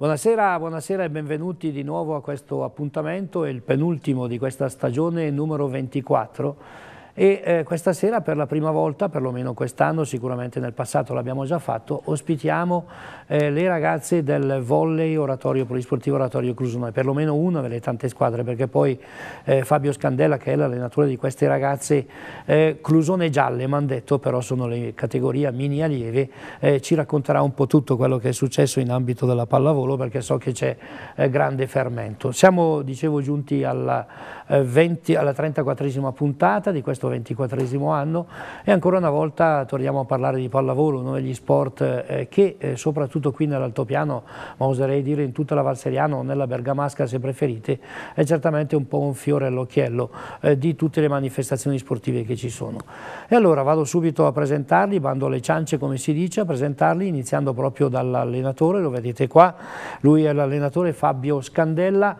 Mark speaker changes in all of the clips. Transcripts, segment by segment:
Speaker 1: Buonasera, buonasera, e benvenuti di nuovo a questo appuntamento, il penultimo di questa stagione numero 24 e eh, questa sera per la prima volta, perlomeno quest'anno, sicuramente nel passato l'abbiamo già fatto, ospitiamo eh, le ragazze del volley oratorio polisportivo oratorio Clusone, perlomeno una delle tante squadre, perché poi eh, Fabio Scandella, che è l'allenatore di queste ragazze eh, Clusone gialle, mi hanno detto, però sono le categorie mini allievi, eh, ci racconterà un po' tutto quello che è successo in ambito della pallavolo, perché so che c'è eh, grande fermento. Siamo, dicevo, giunti alla, alla 34esima puntata di questo suo 24 anno e ancora una volta torniamo a parlare di pallavolo, uno degli sport eh, che eh, soprattutto qui nell'altopiano, ma oserei dire in tutta la Valseriana o nella Bergamasca se preferite, è certamente un po' un fiore all'occhiello eh, di tutte le manifestazioni sportive che ci sono. E allora vado subito a presentarli, bando alle ciance come si dice, a presentarli iniziando proprio dall'allenatore, lo vedete qua, lui è l'allenatore Fabio Scandella,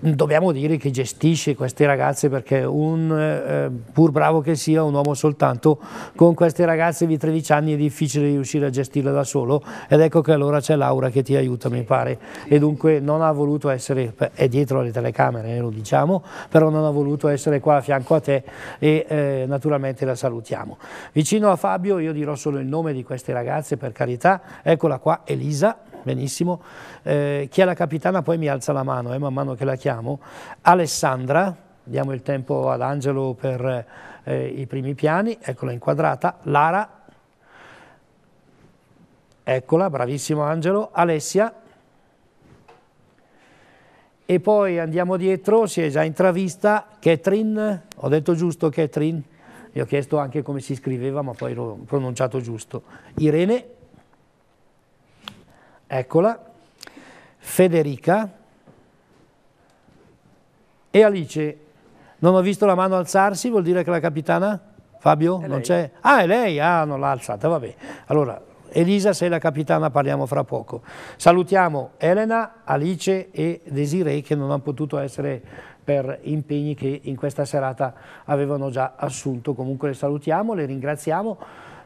Speaker 1: dobbiamo dire che gestisce queste ragazze perché un, eh, pur bravo che sia un uomo soltanto con queste ragazze di 13 anni è difficile riuscire a gestirle da solo ed ecco che allora c'è Laura che ti aiuta mi pare e dunque non ha voluto essere, è dietro alle telecamere eh, lo diciamo, però non ha voluto essere qua a fianco a te e eh, naturalmente la salutiamo. Vicino a Fabio io dirò solo il nome di queste ragazze per carità, eccola qua Elisa benissimo. Eh, chi è la capitana poi mi alza la mano, eh, man mano che la chiamo. Alessandra, diamo il tempo ad Angelo per eh, i primi piani, eccola inquadrata. Lara, eccola, bravissimo Angelo. Alessia. E poi andiamo dietro, si è già intravista, Catherine, ho detto giusto Catherine? Gli ho chiesto anche come si scriveva, ma poi l'ho pronunciato giusto. Irene, eccola, Federica e Alice. Non ho visto la mano alzarsi, vuol dire che la capitana? Fabio? non c'è? Ah, è lei? Ah, non l'ha alzata, vabbè. Allora, Elisa sei la capitana, parliamo fra poco. Salutiamo Elena, Alice e Desiree che non hanno potuto essere per impegni che in questa serata avevano già assunto. Comunque le salutiamo, le ringraziamo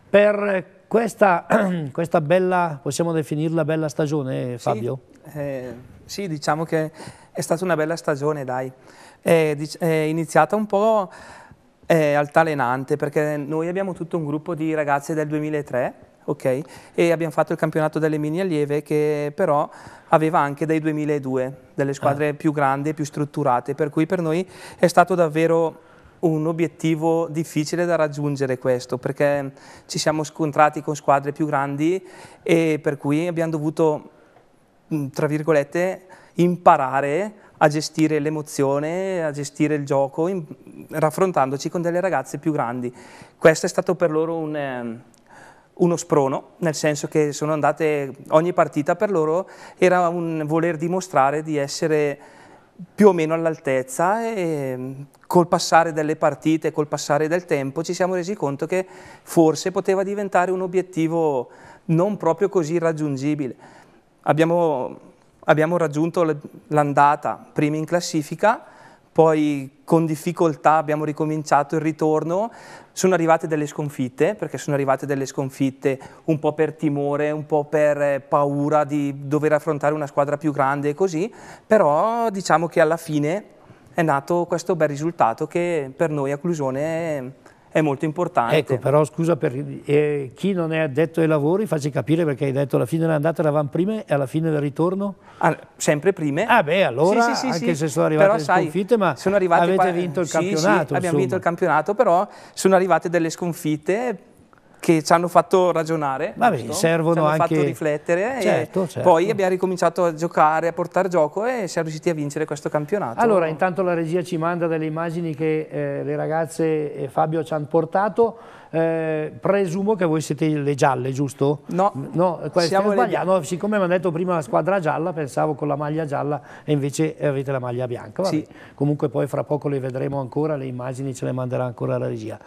Speaker 1: per questa, questa, bella, possiamo definirla bella stagione Fabio?
Speaker 2: Sì, eh, sì, diciamo che è stata una bella stagione dai, è, è iniziata un po' eh, altalenante perché noi abbiamo tutto un gruppo di ragazze del 2003 ok? E abbiamo fatto il campionato delle mini allieve che però aveva anche dei 2002, delle squadre ah. più grandi e più strutturate, per cui per noi è stato davvero un obiettivo difficile da raggiungere questo, perché ci siamo scontrati con squadre più grandi e per cui abbiamo dovuto, mm, tra virgolette, imparare a gestire l'emozione, a gestire il gioco, in, raffrontandoci con delle ragazze più grandi. Questo è stato per loro un, ehm, uno sprono, nel senso che sono andate, ogni partita per loro era un voler dimostrare di essere più o meno all'altezza e ehm, col passare delle partite, col passare del tempo ci siamo resi conto che forse poteva diventare un obiettivo non proprio così raggiungibile. Abbiamo, abbiamo raggiunto l'andata prima in classifica, poi con difficoltà abbiamo ricominciato il ritorno, sono arrivate delle sconfitte, perché sono arrivate delle sconfitte un po' per timore, un po' per eh, paura di dover affrontare una squadra più grande e così, però diciamo che alla fine è nato questo bel risultato che per noi a Clusione è molto importante. Ecco, però scusa, per, eh,
Speaker 1: chi non è addetto ai lavori facci capire perché hai detto alla
Speaker 2: fine dell'andata eravamo prime e alla fine del ritorno? Ah, sempre prime. Ah beh, allora sì, sì, sì, anche se sono arrivate però, le sconfitte, ma sono avete qua... vinto il campionato. abbiamo vinto il campionato, però sono arrivate delle sconfitte che ci hanno fatto ragionare. Va servono ci hanno anche... fatto riflettere certo, certo. poi abbiamo ricominciato a giocare, a portare gioco e siamo riusciti a vincere questo campionato. Allora,
Speaker 1: intanto la regia
Speaker 2: ci manda delle
Speaker 1: immagini che eh, le ragazze e Fabio ci hanno portato eh, presumo che voi siete le gialle, giusto? No, no siamo sbagliato. No, siccome mi hanno detto prima la squadra gialla, pensavo con la maglia gialla e invece avete la maglia bianca. Vabbè. Sì. Comunque poi fra poco le vedremo ancora, le immagini ce le manderà ancora la regia.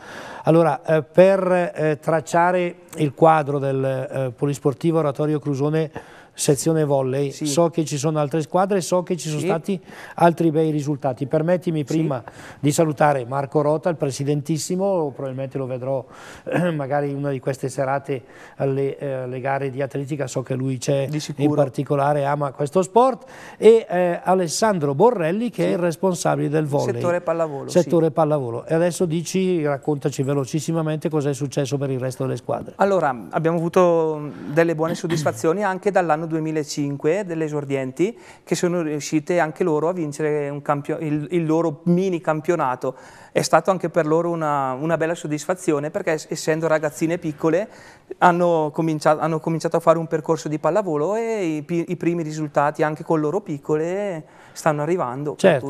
Speaker 1: Allora, eh, per eh, tracciare il quadro del eh, polisportivo Oratorio Crusone sezione volley, sì. so che ci sono altre squadre, so che ci sono sì. stati altri bei risultati. Permettimi prima sì. di salutare Marco Rota, il presidentissimo, probabilmente lo vedrò eh, magari in una di queste serate alle, eh, alle, gare di atletica, so che lui c'è in particolare, ama questo sport, e eh, Alessandro Borrelli che è il responsabile del volley. Settore pallavolo. Settore pallavolo. E adesso dici, raccontaci velocissimamente cosa è successo per il resto delle
Speaker 2: squadre. Allora, abbiamo avuto mm, delle buone soddisfazioni anche dall'anno dell'anno 2005 delle esordienti che sono riuscite anche loro a vincere il, il, loro mini campionato. È stata anche per loro una, una, bella soddisfazione perché essendo ragazzine piccole hanno cominciato, hanno cominciato, a fare un percorso di pallavolo e i, i primi risultati anche con loro piccole stanno arrivando. Certo.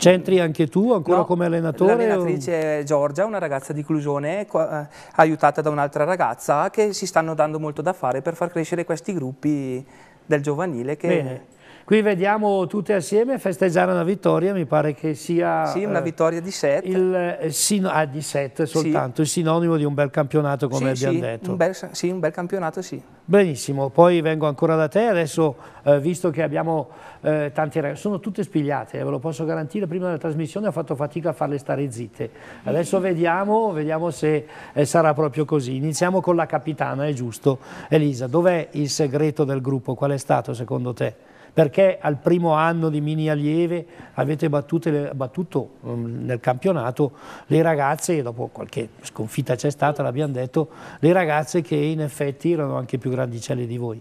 Speaker 1: C'entri anche tu ancora no, come allenatore? L'allenatrice
Speaker 2: o... Giorgia, una ragazza di Clusione, eh, aiutata da un'altra ragazza, che si stanno dando molto da fare per far crescere questi gruppi del giovanile. Che... Bene.
Speaker 1: Qui vediamo tutte assieme festeggiare una vittoria, mi pare che sia... Sì, una eh, vittoria di set. Il, eh,
Speaker 2: ah, di set
Speaker 1: soltanto, sì. il sinonimo di un bel campionato come sì, abbiamo sì, detto. Un
Speaker 2: bel, sì, un bel campionato sì.
Speaker 1: Benissimo, poi vengo ancora da te, adesso eh, visto che abbiamo eh, tanti ragazzi, sono tutte spigliate, eh, ve lo posso garantire, prima della trasmissione ho fatto fatica a farle stare zitte, adesso vediamo, vediamo se eh, sarà proprio così. Iniziamo con la capitana, è giusto. Elisa, dov'è il segreto del gruppo? Qual è stato secondo te? perché al primo anno di mini allieve avete battute, battuto um, nel campionato le ragazze, dopo qualche sconfitta c'è stata, l'abbiamo detto, le ragazze che in effetti erano anche più grandicelle di voi?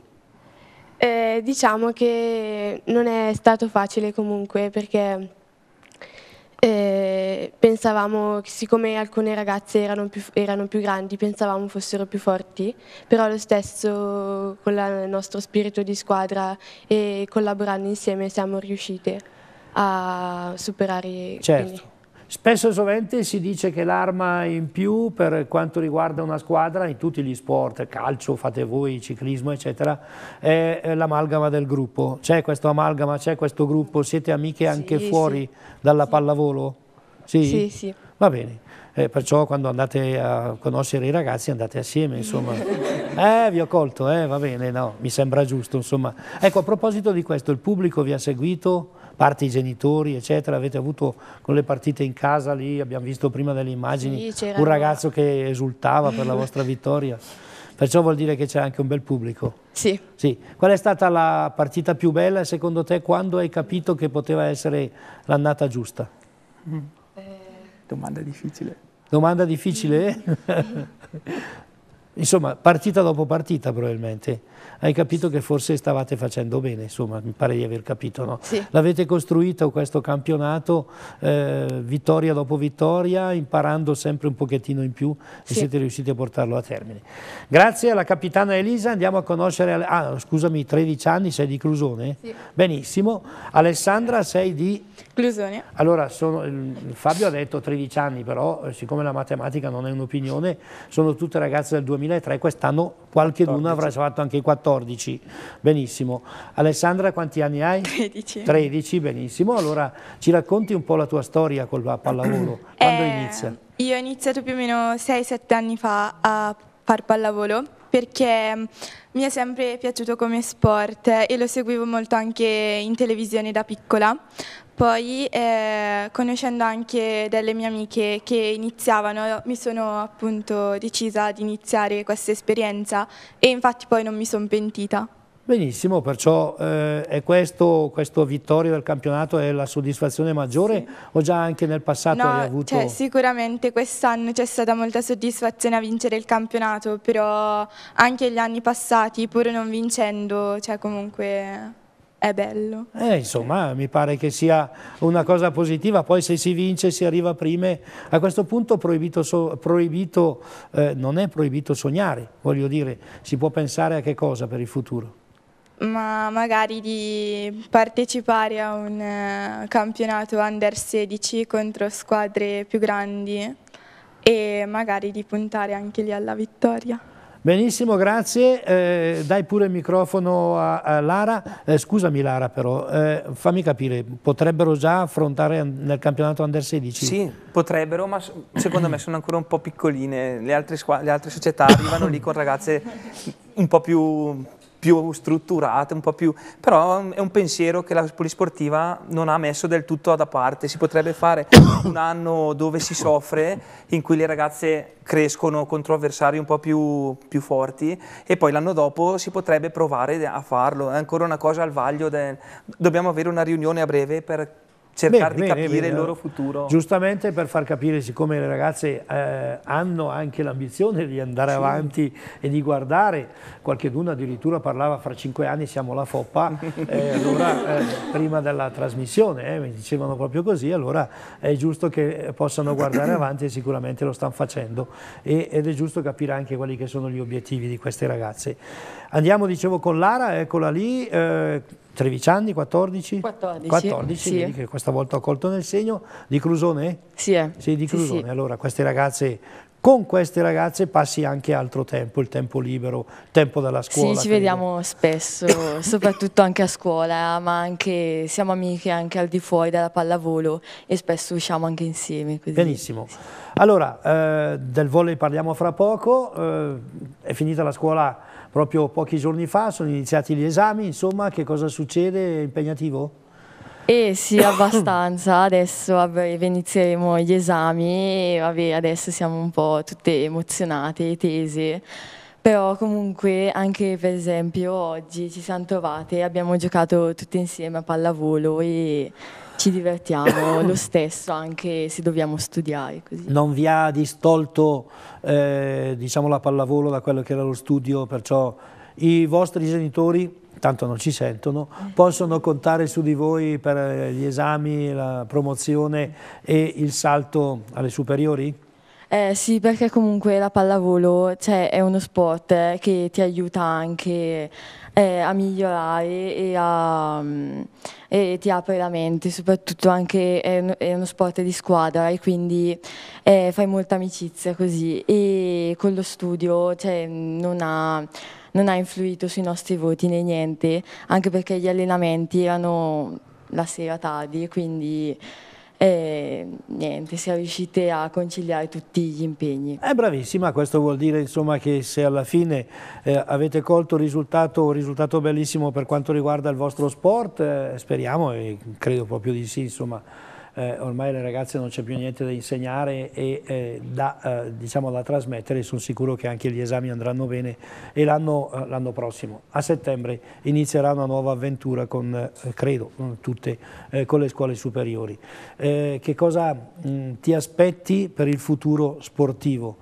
Speaker 3: Eh, diciamo che non è stato facile comunque perché eh, pensavamo siccome alcune ragazze erano più, erano più, grandi pensavamo fossero più forti, però lo stesso con la, il nostro spirito di squadra e collaborando insieme siamo riuscite a superare. Certo. Quindi.
Speaker 1: Spesso e sovente si dice che l'arma in più per quanto riguarda una squadra in tutti gli sport, calcio, fate voi, ciclismo eccetera, è eh, l'amalgama del gruppo. C'è questo amalgama, c'è questo gruppo, siete amiche anche sì, fuori sì. dalla sì. pallavolo? Sì? Sì, Va bene. Eh, perciò quando andate a conoscere i ragazzi andate assieme, insomma. Eh, vi ho colto, eh, va bene, no, mi sembra giusto, insomma. Ecco, a proposito di questo, il pubblico vi ha seguito? parte i genitori, eccetera, avete avuto con le partite in casa lì, abbiamo visto prima delle immagini, sì, un ragazzo che esultava per la vostra vittoria. Perciò vuol dire che c'è anche un bel pubblico. Sì. sì. Qual è stata la partita più bella secondo te quando hai capito che poteva essere l'annata giusta? Mm. Eh. Domanda difficile. Domanda difficile? Insomma, partita dopo partita probabilmente hai capito che forse stavate facendo bene, insomma, mi pare di aver capito. No? Sì. L'avete costruito questo campionato eh, vittoria dopo vittoria, imparando sempre un pochettino in più sì. e siete riusciti a portarlo a termine. Grazie alla capitana Elisa, andiamo a conoscere, ah scusami, 13 anni, sei di Clusone? Sì. Benissimo. Alessandra, sei di... Clusone. Allora, sono, Fabio ha detto 13 anni, però eh, siccome la matematica non è un'opinione, sono tutte ragazze del 2003, quest'anno Qualche 14. d'una avrà fatto anche i 14, benissimo. Alessandra quanti anni hai? 13. 13, benissimo. Allora ci racconti un po' la tua storia col pallavolo, quando eh, inizia?
Speaker 4: Io ho iniziato più o meno 6-7 anni fa a far pallavolo perché mm, mi è sempre piaciuto come sport e lo seguivo molto anche in televisione da piccola, poi eh, conoscendo anche delle mie amiche che iniziavano mi sono appunto decisa di iniziare questa esperienza e infatti poi non mi sono pentita.
Speaker 1: Benissimo, perciò eh, è questo, questo vittoria del campionato è la soddisfazione maggiore sì. o già anche nel passato no, hai avuto? Cioè,
Speaker 4: sicuramente quest'anno c'è stata molta soddisfazione a vincere il campionato, però anche gli anni passati pur non vincendo, cioè comunque è bello.
Speaker 1: Eh, insomma, mi pare che sia una cosa positiva, poi se si vince si arriva prime, a questo punto proibito, so, proibito eh, non è proibito sognare, voglio dire, si può pensare a che cosa per il futuro?
Speaker 4: Ma magari di partecipare a un eh, campionato under 16 contro squadre più grandi e magari di puntare anche lì alla vittoria.
Speaker 1: Benissimo, grazie. Eh, dai pure il microfono a, a Lara. Eh, scusami Lara però, eh, fammi capire, potrebbero già affrontare nel campionato Under 16?
Speaker 2: Sì, potrebbero, ma secondo me sono ancora un po' piccoline. Le altre, le altre società arrivano lì con ragazze un po' più più strutturata, un po' più... però è un pensiero che la polisportiva non ha messo del tutto da parte, si potrebbe fare un anno dove si soffre, in cui le ragazze crescono contro avversari un po' più, più forti e poi l'anno dopo si potrebbe provare a farlo, è ancora una cosa al vaglio, del... dobbiamo avere una riunione a breve per cercare bene, di bene, capire bene. il loro futuro.
Speaker 1: Giustamente per far capire, siccome le ragazze eh, hanno anche l'ambizione di andare sì. avanti e di guardare, qualcheduno addirittura parlava fra cinque anni siamo la foppa, eh, allora eh, prima della trasmissione, eh, mi dicevano proprio così, allora è giusto che possano guardare avanti e sicuramente lo stanno facendo e, ed è giusto capire anche quelli che sono gli obiettivi di queste ragazze. Andiamo, dicevo, con Lara, eccola lì, eh, 13 anni, 14? 14. 14, sì. che questa volta ho colto nel segno, di Crusone? Sì, eh. sì di Crusone. Sì, sì. Allora, queste ragazze con queste ragazze passi anche altro tempo, il tempo libero, il tempo dalla scuola. Sì, ci vediamo
Speaker 5: spesso, soprattutto anche a
Speaker 1: scuola,
Speaker 5: ma anche siamo amiche anche al di fuori dalla pallavolo e spesso usciamo anche
Speaker 1: insieme. Così. Benissimo. Allora, eh, del volley parliamo fra poco, eh, è finita la scuola proprio pochi giorni fa sono iniziati gli esami, insomma che cosa succede? È impegnativo?
Speaker 5: Eh sì, abbastanza. Adesso vabbè, inizieremo gli esami e vabbè, adesso siamo un po' tutte emozionate, tese. Però comunque anche per esempio oggi ci siamo trovate, abbiamo giocato tutte insieme a pallavolo e ci divertiamo lo stesso anche se
Speaker 1: dobbiamo studiare. Così. Non vi ha distolto eh, diciamo la pallavolo da quello che era lo studio, perciò i vostri genitori, tanto non ci sentono, eh. possono contare su di voi per gli esami, la promozione e il salto alle superiori?
Speaker 5: Eh, sì, perché comunque la pallavolo cioè, è uno sport eh, che ti aiuta anche eh, a migliorare e, a, mm, e, ti apre la mente, soprattutto anche è, uno sport di squadra e quindi eh, fai molta amicizia così e con lo studio cioè, non ha non ha influito sui nostri voti né niente, anche perché gli allenamenti erano la sera tardi, quindi e niente, siamo riuscite a conciliare tutti
Speaker 1: gli impegni. È eh, bravissima, questo vuol dire insomma, che se alla fine eh, avete colto un risultato, risultato, bellissimo per quanto riguarda il vostro sport, eh, speriamo e credo proprio di sì, insomma, eh, ormai le ragazze non c'è più niente da insegnare e eh, da, eh, diciamo, da, trasmettere, sono sicuro che anche gli esami andranno bene e l'anno eh, prossimo, a settembre, inizierà una nuova avventura con, eh, credo, tutte, eh, con le scuole superiori. che cosa mh, ti aspetti per il futuro sportivo?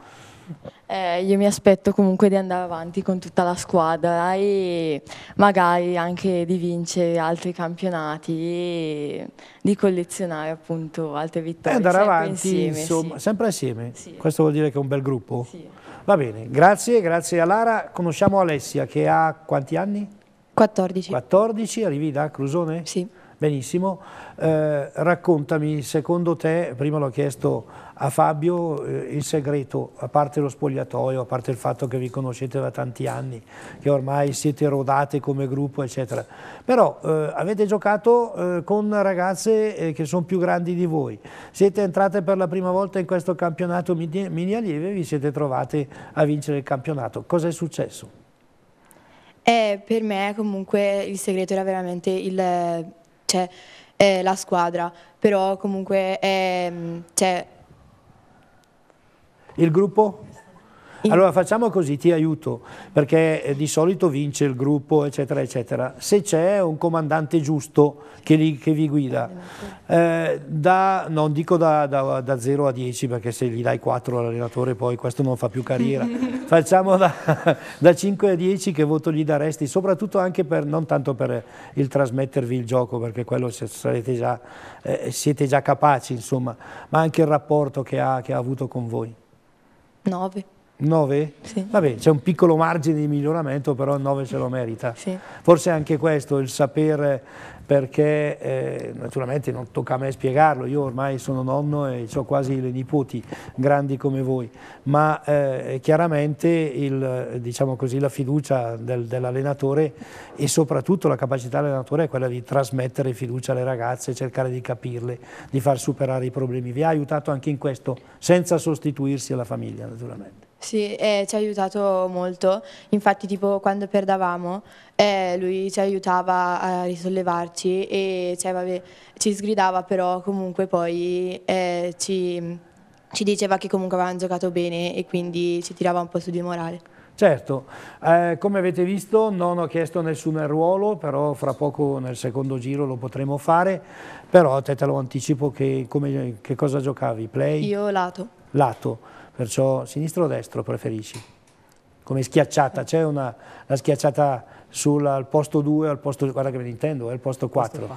Speaker 1: eh, io mi aspetto comunque
Speaker 5: di andare avanti con tutta la squadra e magari anche di vincere altri campionati e di collezionare appunto altre vittorie. E andare sempre avanti insieme, insomma,
Speaker 1: sì. sempre assieme? Sì. Questo vuol dire che è un bel gruppo? Sì. Va bene, grazie, grazie a Lara. Conosciamo Alessia che ha quanti anni? 14. 14, arrivi da Crusone? Sì. Benissimo, eh, raccontami, secondo te, prima l'ho chiesto a Fabio, eh, il segreto, a parte lo spogliatoio, a parte il fatto che vi conoscete da tanti anni, che ormai siete rodate come gruppo, eccetera, però eh, avete giocato eh, con ragazze eh, che sono più grandi di voi, siete entrate per la prima volta in questo campionato mini, mini e vi siete trovate a vincere il campionato. Cosa è successo?
Speaker 6: Eh, per me comunque il segreto era veramente il cioè, è la squadra, però comunque è... Mm, cioè...
Speaker 1: Il gruppo? Allora facciamo così, ti aiuto, perché eh, di solito vince il gruppo, eccetera, eccetera. Se c'è un comandante giusto che, li, che vi guida, eh, da, non dico da, da, da, 0 a 10, perché se gli dai 4 all'allenatore poi questo non fa più carriera. facciamo da, 5 a 10 che voto gli daresti, soprattutto anche per, non tanto per il trasmettervi il gioco, perché quello sarete già, eh, siete già capaci, insomma, ma anche il rapporto che ha, che ha avuto con voi. 9. 9? Sì. Vabbè, c'è un piccolo margine di miglioramento, però 9 ce lo merita. Sì. Forse anche questo, il sapere eh, perché, eh, naturalmente non tocca a me spiegarlo, io ormai sono nonno e ho quasi le nipoti grandi come voi, ma eh, chiaramente il, diciamo così, la fiducia del, dell'allenatore e soprattutto la capacità dell'allenatore è quella di trasmettere fiducia alle ragazze, cercare di capirle, di far superare i problemi. Vi ha aiutato anche in questo, senza sostituirsi alla famiglia naturalmente.
Speaker 6: Sì, eh, ci ha aiutato molto, infatti tipo quando perdavamo eh, lui ci aiutava a risollevarci e cioè, vabbè, ci sgridava però comunque poi eh, ci, ci, diceva che comunque avevamo giocato bene e quindi ci tirava un po' su di morale.
Speaker 1: Certo, eh, come avete visto non ho chiesto nessun ruolo, però fra poco nel secondo giro lo potremo fare, però te te lo anticipo che, come, che cosa giocavi? Play? Io lato. Lato. Perciò sinistro o destro preferisci? Come schiacciata, c'è una, la schiacciata sul, al posto 2, al posto, guarda che me ne intendo, è al posto 4.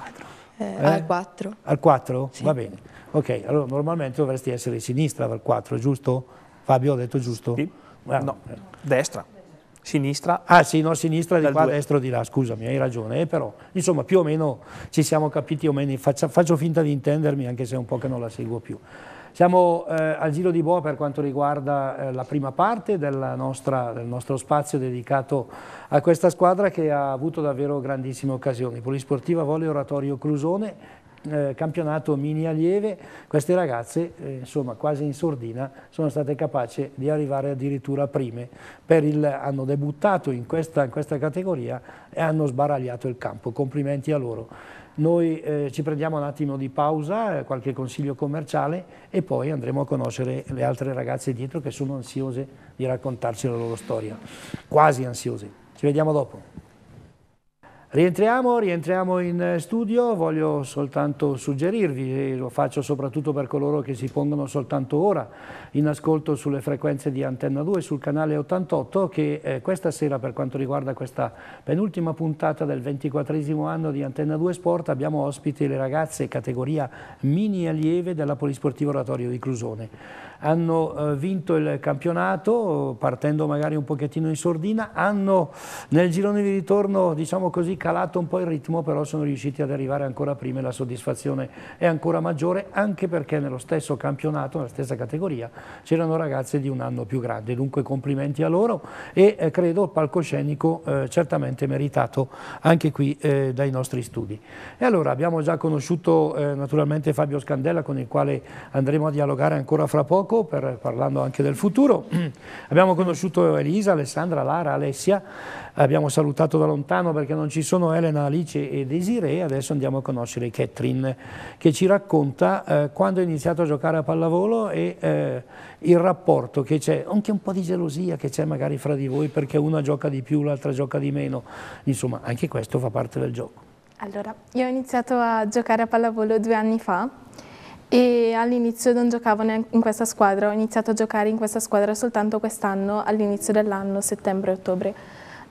Speaker 6: Eh, eh? Al 4.
Speaker 1: Al 4? Sì. Va bene. Ok, allora normalmente dovresti essere sinistra dal 4, giusto? Fabio, ho detto giusto? Sì. Ah, no, eh. destra. Sinistra. Ah sì, no, sinistra di qua, 2. destro di là, scusami, hai ragione. Eh, però, insomma, più o meno ci siamo capiti o meno, faccio, faccio finta di intendermi, anche se è un po' che non la seguo più. Siamo eh, al giro di boa per quanto riguarda eh, la prima parte nostra, del nostro spazio dedicato a questa squadra che ha avuto davvero grandissime occasioni. Polisportiva Volle Oratorio Clusone, eh, campionato mini allieve, queste ragazze eh, insomma quasi in sordina sono state capaci di arrivare addirittura prime, il, hanno debuttato in questa, in questa categoria e hanno sbaragliato il campo, complimenti a loro. Noi eh, ci prendiamo un attimo di pausa, eh, qualche consiglio commerciale e poi andremo a conoscere le altre ragazze dietro che sono ansiose di raccontarci la loro storia, quasi ansiose. Ci vediamo dopo. Rientriamo, rientriamo, in eh, studio, voglio soltanto suggerirvi, e lo faccio soprattutto per coloro che si pongono soltanto ora in ascolto sulle frequenze di Antenna 2 sul canale 88 che eh, questa sera per quanto riguarda questa penultima puntata del 24 anno di Antenna 2 Sport abbiamo ospiti le ragazze categoria mini allieve della Polisportiva Oratorio di Clusone hanno eh, vinto il campionato partendo magari un pochettino in sordina, hanno nel girone di ritorno diciamo così, calato un po' il ritmo, però sono riusciti ad arrivare ancora prima e la soddisfazione è ancora maggiore anche perché nello stesso campionato, nella stessa categoria, c'erano ragazze di un anno più grande, dunque complimenti a loro e eh, credo il palcoscenico eh, certamente meritato anche qui eh, dai nostri studi. E allora abbiamo già conosciuto eh, naturalmente Fabio Scandella con il quale andremo a dialogare ancora fra poco, poco, per, parlando anche del futuro. Abbiamo conosciuto Elisa, Alessandra, Lara, Alessia, abbiamo salutato da lontano perché non ci sono Elena, Alice e Desiree, adesso andiamo a conoscere Catherine che ci racconta eh, quando ha iniziato a giocare a pallavolo e eh, il rapporto che c'è, anche un po' di gelosia che c'è magari fra di voi perché una gioca di più, l'altra gioca di meno, insomma anche questo fa parte del gioco.
Speaker 7: Allora, io ho iniziato a giocare a pallavolo due anni fa e all'inizio non giocavo in questa squadra, ho iniziato a giocare in questa squadra soltanto quest'anno, all'inizio dell'anno, settembre-ottobre.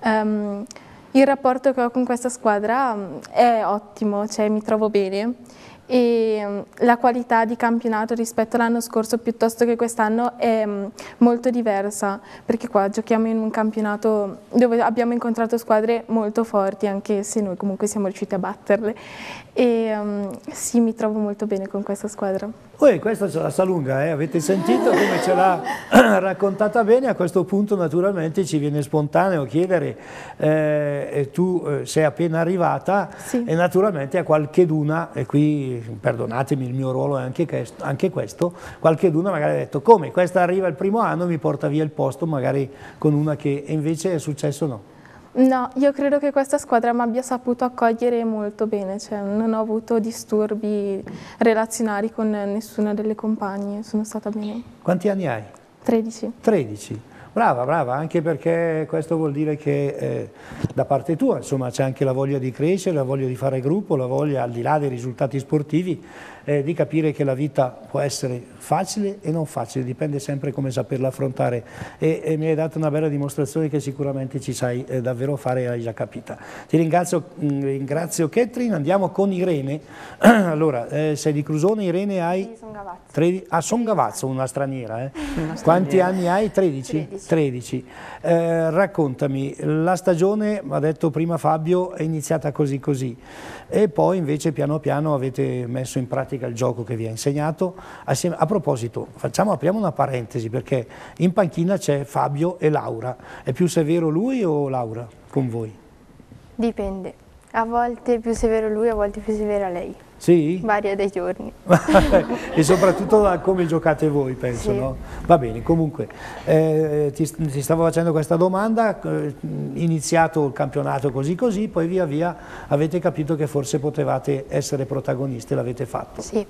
Speaker 7: Um, ehm, il rapporto che ho con questa squadra mm, è ottimo, cioè mi trovo bene e mm, la qualità di campionato rispetto all'anno scorso piuttosto che quest'anno è mm, molto diversa perché qua giochiamo in un campionato dove abbiamo incontrato squadre molto forti anche se noi comunque siamo riusciti a batterle e mm, sì mi trovo molto bene con questa squadra.
Speaker 1: Poi questa ce la sta lunga, eh? avete sentito come ce l'ha raccontata bene, a questo punto naturalmente ci viene spontaneo chiedere eh, tu eh, sei appena arrivata sì. e naturalmente a qualcheduna e qui perdonatemi il mio ruolo è anche questo, anche questo qualcheduno magari ha detto come questa arriva il primo anno mi porta via il posto magari con una che e invece è successo no.
Speaker 7: No, io credo che questa squadra mi abbia saputo accogliere molto bene, cioè non ho avuto disturbi relazionali con nessuna delle compagne, sono stata bene.
Speaker 1: Quanti anni hai? 13. 13. Brava, brava, anche perché questo vuol dire che eh, da parte tua insomma c'è anche la voglia di crescere, la voglia di fare gruppo, la voglia al di là dei risultati sportivi eh, di capire che la vita può essere facile e non facile, dipende sempre come saperla affrontare e, e mi hai dato una bella dimostrazione che sicuramente ci sai eh, davvero fare e hai già capita. Ti ringrazio, mh, mm, ringrazio Catherine, andiamo con Irene, allora eh, sei di Crusone, Irene hai... Sono Gavazzo. Ah, son Gavazzo, una straniera, eh. una Quanti anni hai? 13? 13. 13. raccontami, la stagione, ha detto prima Fabio, è iniziata così così e poi invece piano piano avete messo in pratica pratica il gioco che vi ha insegnato. Assieme, a proposito, facciamo, apriamo una parentesi perché in panchina c'è Fabio e Laura. È più severo lui o Laura con voi?
Speaker 8: Dipende. A volte è più severo lui, a volte è più severa lei. Sì? Varia dei giorni.
Speaker 1: e soprattutto da come giocate voi, penso, sì. no? Va bene, comunque, eh, ti, ti, stavo facendo questa domanda, eh, iniziato il campionato così così, poi via via avete capito che forse potevate essere protagoniste, l'avete fatto.
Speaker 8: Sì,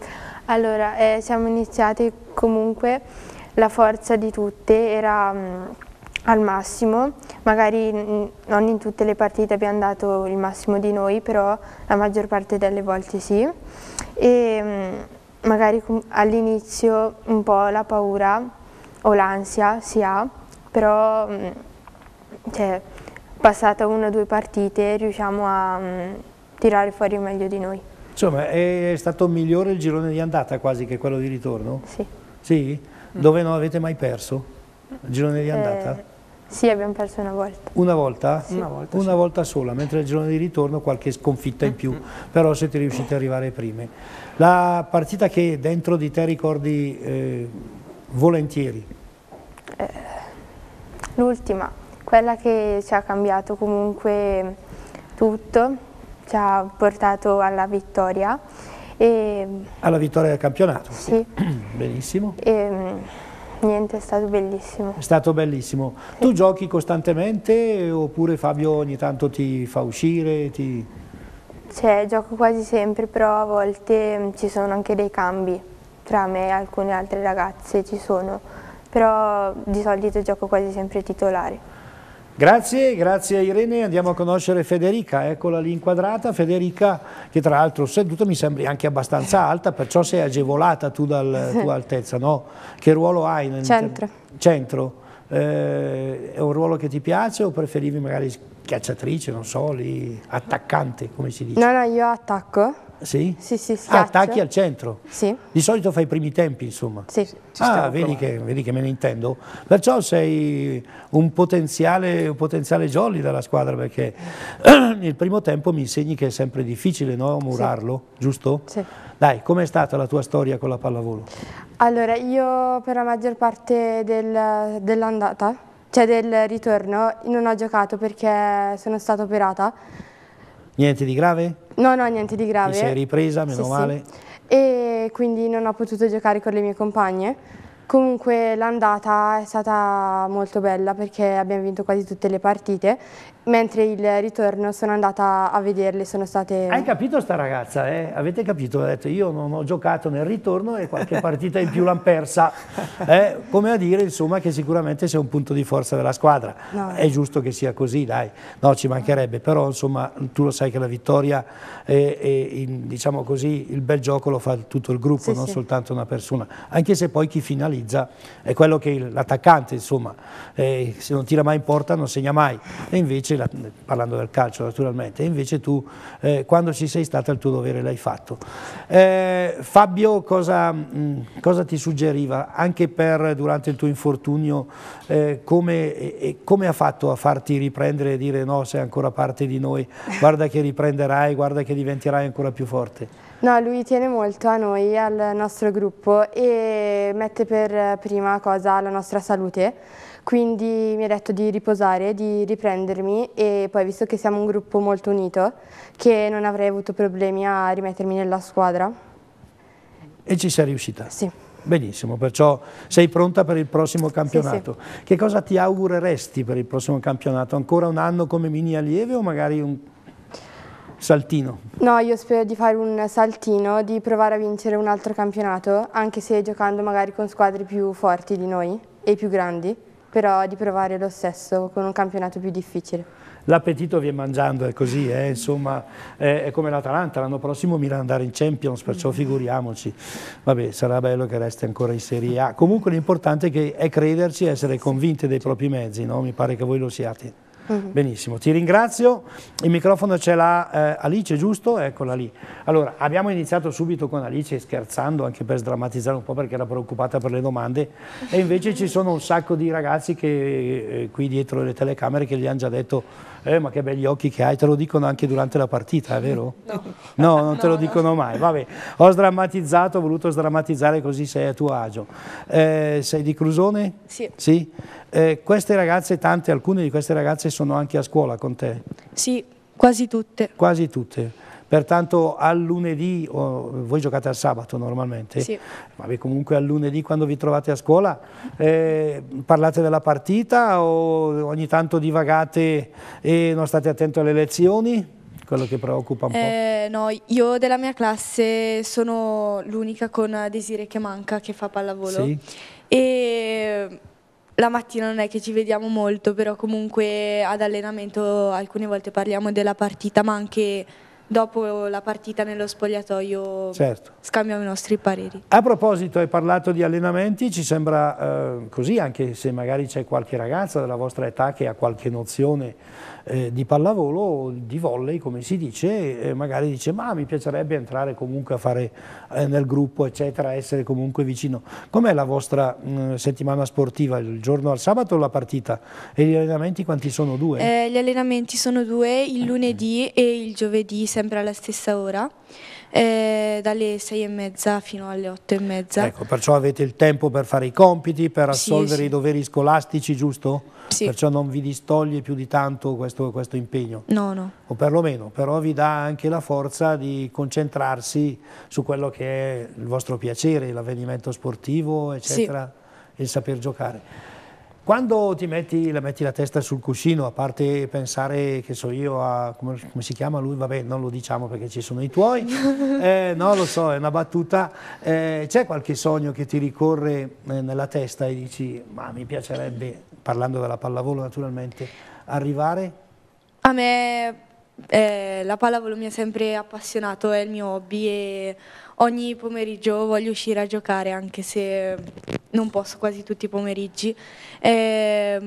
Speaker 8: allora eh, siamo iniziati comunque, la forza di tutte era... Mh, mm, al massimo, magari non in tutte le partite abbiamo dato il massimo di noi, però la maggior parte delle volte sì. E mm, magari all'inizio un po' la paura o l'ansia si ha, però mm, cioè, passata una o due partite riusciamo a mm, tirare fuori il meglio di noi.
Speaker 1: Insomma, è stato migliore il girone di andata quasi che quello di ritorno? Sì. Sì? Dove non avete mai perso? Il girone di andata? Eh,
Speaker 8: sì, abbiamo perso una volta.
Speaker 1: Una volta? Sì. Una, volta, una sì. volta, sola, mentre il giorno di ritorno qualche sconfitta in più, però siete riusciti ad arrivare prime. La partita che dentro di te ricordi eh, volentieri? Eh,
Speaker 8: L'ultima, quella che ci ha cambiato comunque tutto, ci ha portato alla vittoria. E...
Speaker 1: Alla vittoria del campionato? Sì. Benissimo.
Speaker 8: E, ehm, Niente, è stato bellissimo.
Speaker 1: È stato bellissimo. Sì. Tu giochi costantemente oppure Fabio ogni tanto ti fa uscire? Ti...
Speaker 8: Cioè, gioco quasi sempre, però a volte mm, ci sono anche dei cambi tra me e alcune altre ragazze, ci sono. Però di solito gioco quasi sempre titolare.
Speaker 1: Grazie, grazie a Irene, andiamo a conoscere Federica, eccola lì inquadrata, Federica che tra l'altro seduta mi sembri anche abbastanza alta, perciò sei agevolata tu dalla tua altezza, no? Che ruolo hai? Nel centro. Centro. Eh, è un ruolo che ti piace o preferivi magari schiacciatrice, non so, lì, attaccante come si dice? No,
Speaker 9: no, io attacco
Speaker 1: sì? Sì, sì, schiaccio. Ah, attacchi al centro? Sì. Di solito fai i primi tempi, insomma. Sì. ah, vedi che, vedi che, me ne intendo. Perciò sei un potenziale, un potenziale jolly della squadra, perché nel primo tempo mi insegni che è sempre difficile, no, murarlo, sì. giusto? Sì. Dai, com'è stata la tua storia con la pallavolo?
Speaker 9: Allora, io per la maggior parte del, dell'andata, cioè del ritorno, non ho giocato perché sono stata operata.
Speaker 1: Niente di grave?
Speaker 9: No, no, niente di grave. Ti sei ripresa, meno sì, male. Sì. E quindi non ho potuto giocare con le mie compagne. Comunque l'andata è stata molto bella perché abbiamo vinto quasi tutte le partite mentre il ritorno sono andata a vederle, sono state... Hai
Speaker 1: capito sta ragazza, eh? avete capito? Ho detto io non ho giocato nel ritorno e qualche partita in più l'hanno persa, eh? come a dire insomma che sicuramente sei un punto di forza della squadra, no. è giusto che sia così dai, no ci mancherebbe, però insomma tu lo sai che la vittoria e diciamo così il bel gioco lo fa tutto il gruppo, sì, non sì. soltanto una persona, anche se poi chi finalizza è quello che l'attaccante insomma, eh, se non tira mai in porta non segna mai, e invece la, parlando del calcio naturalmente, invece tu eh, quando ci sei stata il tuo dovere l'hai fatto. Eh, Fabio cosa, mh, cosa, ti suggeriva anche per durante il tuo infortunio, eh, come, e, come, ha fatto a farti riprendere e dire no sei ancora parte di noi, guarda che riprenderai, guarda che diventerai ancora più forte?
Speaker 9: No, lui tiene molto a noi, al nostro gruppo e mette per prima cosa la nostra salute quindi mi ha detto di riposare, di riprendermi e poi visto che siamo un gruppo molto unito che non avrei avuto problemi a rimettermi nella squadra.
Speaker 1: E ci sei riuscita? Sì. Benissimo, perciò sei pronta per il prossimo campionato. Sì, sì. Che cosa ti augureresti per il prossimo campionato? Ancora un anno come mini allieve o magari un saltino?
Speaker 9: No, io spero di fare un saltino, di provare a vincere un altro campionato, anche se giocando magari con squadre più forti di noi e più grandi però di provare lo stesso con un campionato più difficile.
Speaker 1: L'appetito viene mangiando, è così, eh? insomma, è, come l'Atalanta, l'anno prossimo Milan andare in Champions, perciò mm. figuriamoci, vabbè, sarà bello che resti ancora in Serie A. Comunque l'importante è, è crederci, essere convinti dei propri mezzi, no? mi pare che voi lo siate. Mhm. Benissimo, ti ringrazio. Il microfono ce l'ha eh, Alice, giusto? Eccola lì. Allora, abbiamo iniziato subito con Alice scherzando, anche per sdrammatizzare un po' perché era preoccupata per le domande e invece ci sono un sacco di ragazzi che eh, qui dietro le telecamere che gli hanno già detto eh, ma che belli occhi che hai, te lo dicono anche durante la partita, è vero? No, no non te no, lo dicono no. mai. Vabbè, ho sdrammatizzato, ho voluto sdrammatizzare così sei a tuo agio. Eh, sei di Crusone? Sì. sì? Eh, queste ragazze, tante, alcune di queste ragazze sono anche a scuola con te? Sì, quasi tutte. Quasi tutte. Pertanto al lunedì, oh, voi giocate al sabato normalmente, sì. vabbè comunque al lunedì quando vi trovate a scuola, eh, parlate della partita o ogni tanto divagate e non state attento alle lezioni? quello che preoccupa un
Speaker 10: eh, po'? No, io della mia classe sono l'unica con Desire che manca, che fa pallavolo. Sì. E la mattina non è che ci vediamo molto, però comunque ad allenamento alcune volte parliamo della partita, ma anche dopo la partita nello spogliatoio certo. scambiamo i nostri
Speaker 1: pareri. A proposito, hai parlato di allenamenti, ci sembra eh, così, anche se magari c'è qualche ragazza della vostra età che ha qualche nozione eh, di pallavolo, di volley come si dice, eh, magari dice ma mi piacerebbe entrare comunque a fare eh, nel gruppo eccetera, essere comunque vicino. Com'è la vostra mh, mm, settimana sportiva? Il giorno al sabato o la partita? E gli allenamenti quanti sono? Due?
Speaker 10: Eh, gli allenamenti sono due, il eh. lunedì e il giovedì sempre alla stessa ora. Eh, dalle sei e mezza fino alle otto
Speaker 1: e mezza. Ecco, perciò avete il tempo per fare i compiti, per assolvere sì, sì. i doveri scolastici, giusto? Sì. Perciò non vi distoglie più di tanto questo, questo impegno. No, no. O perlomeno, però vi dà anche la forza di concentrarsi su quello che è il vostro piacere, l'avvenimento sportivo, eccetera, sì. il saper giocare. Quando ti metti la, metti la, testa sul cuscino, a parte pensare che so io a come, come si chiama lui, vabbè, non lo diciamo perché ci sono i tuoi, eh, no, lo so, è una battuta. Eh, c'è qualche sogno che ti ricorre eh, nella testa e dici, ma mi piacerebbe, parlando della pallavolo naturalmente, arrivare?
Speaker 10: A me eh, la pallavolo mi ha sempre appassionato, è il mio hobby e ogni pomeriggio voglio uscire a giocare anche se non posso quasi tutti i pomeriggi. Eh,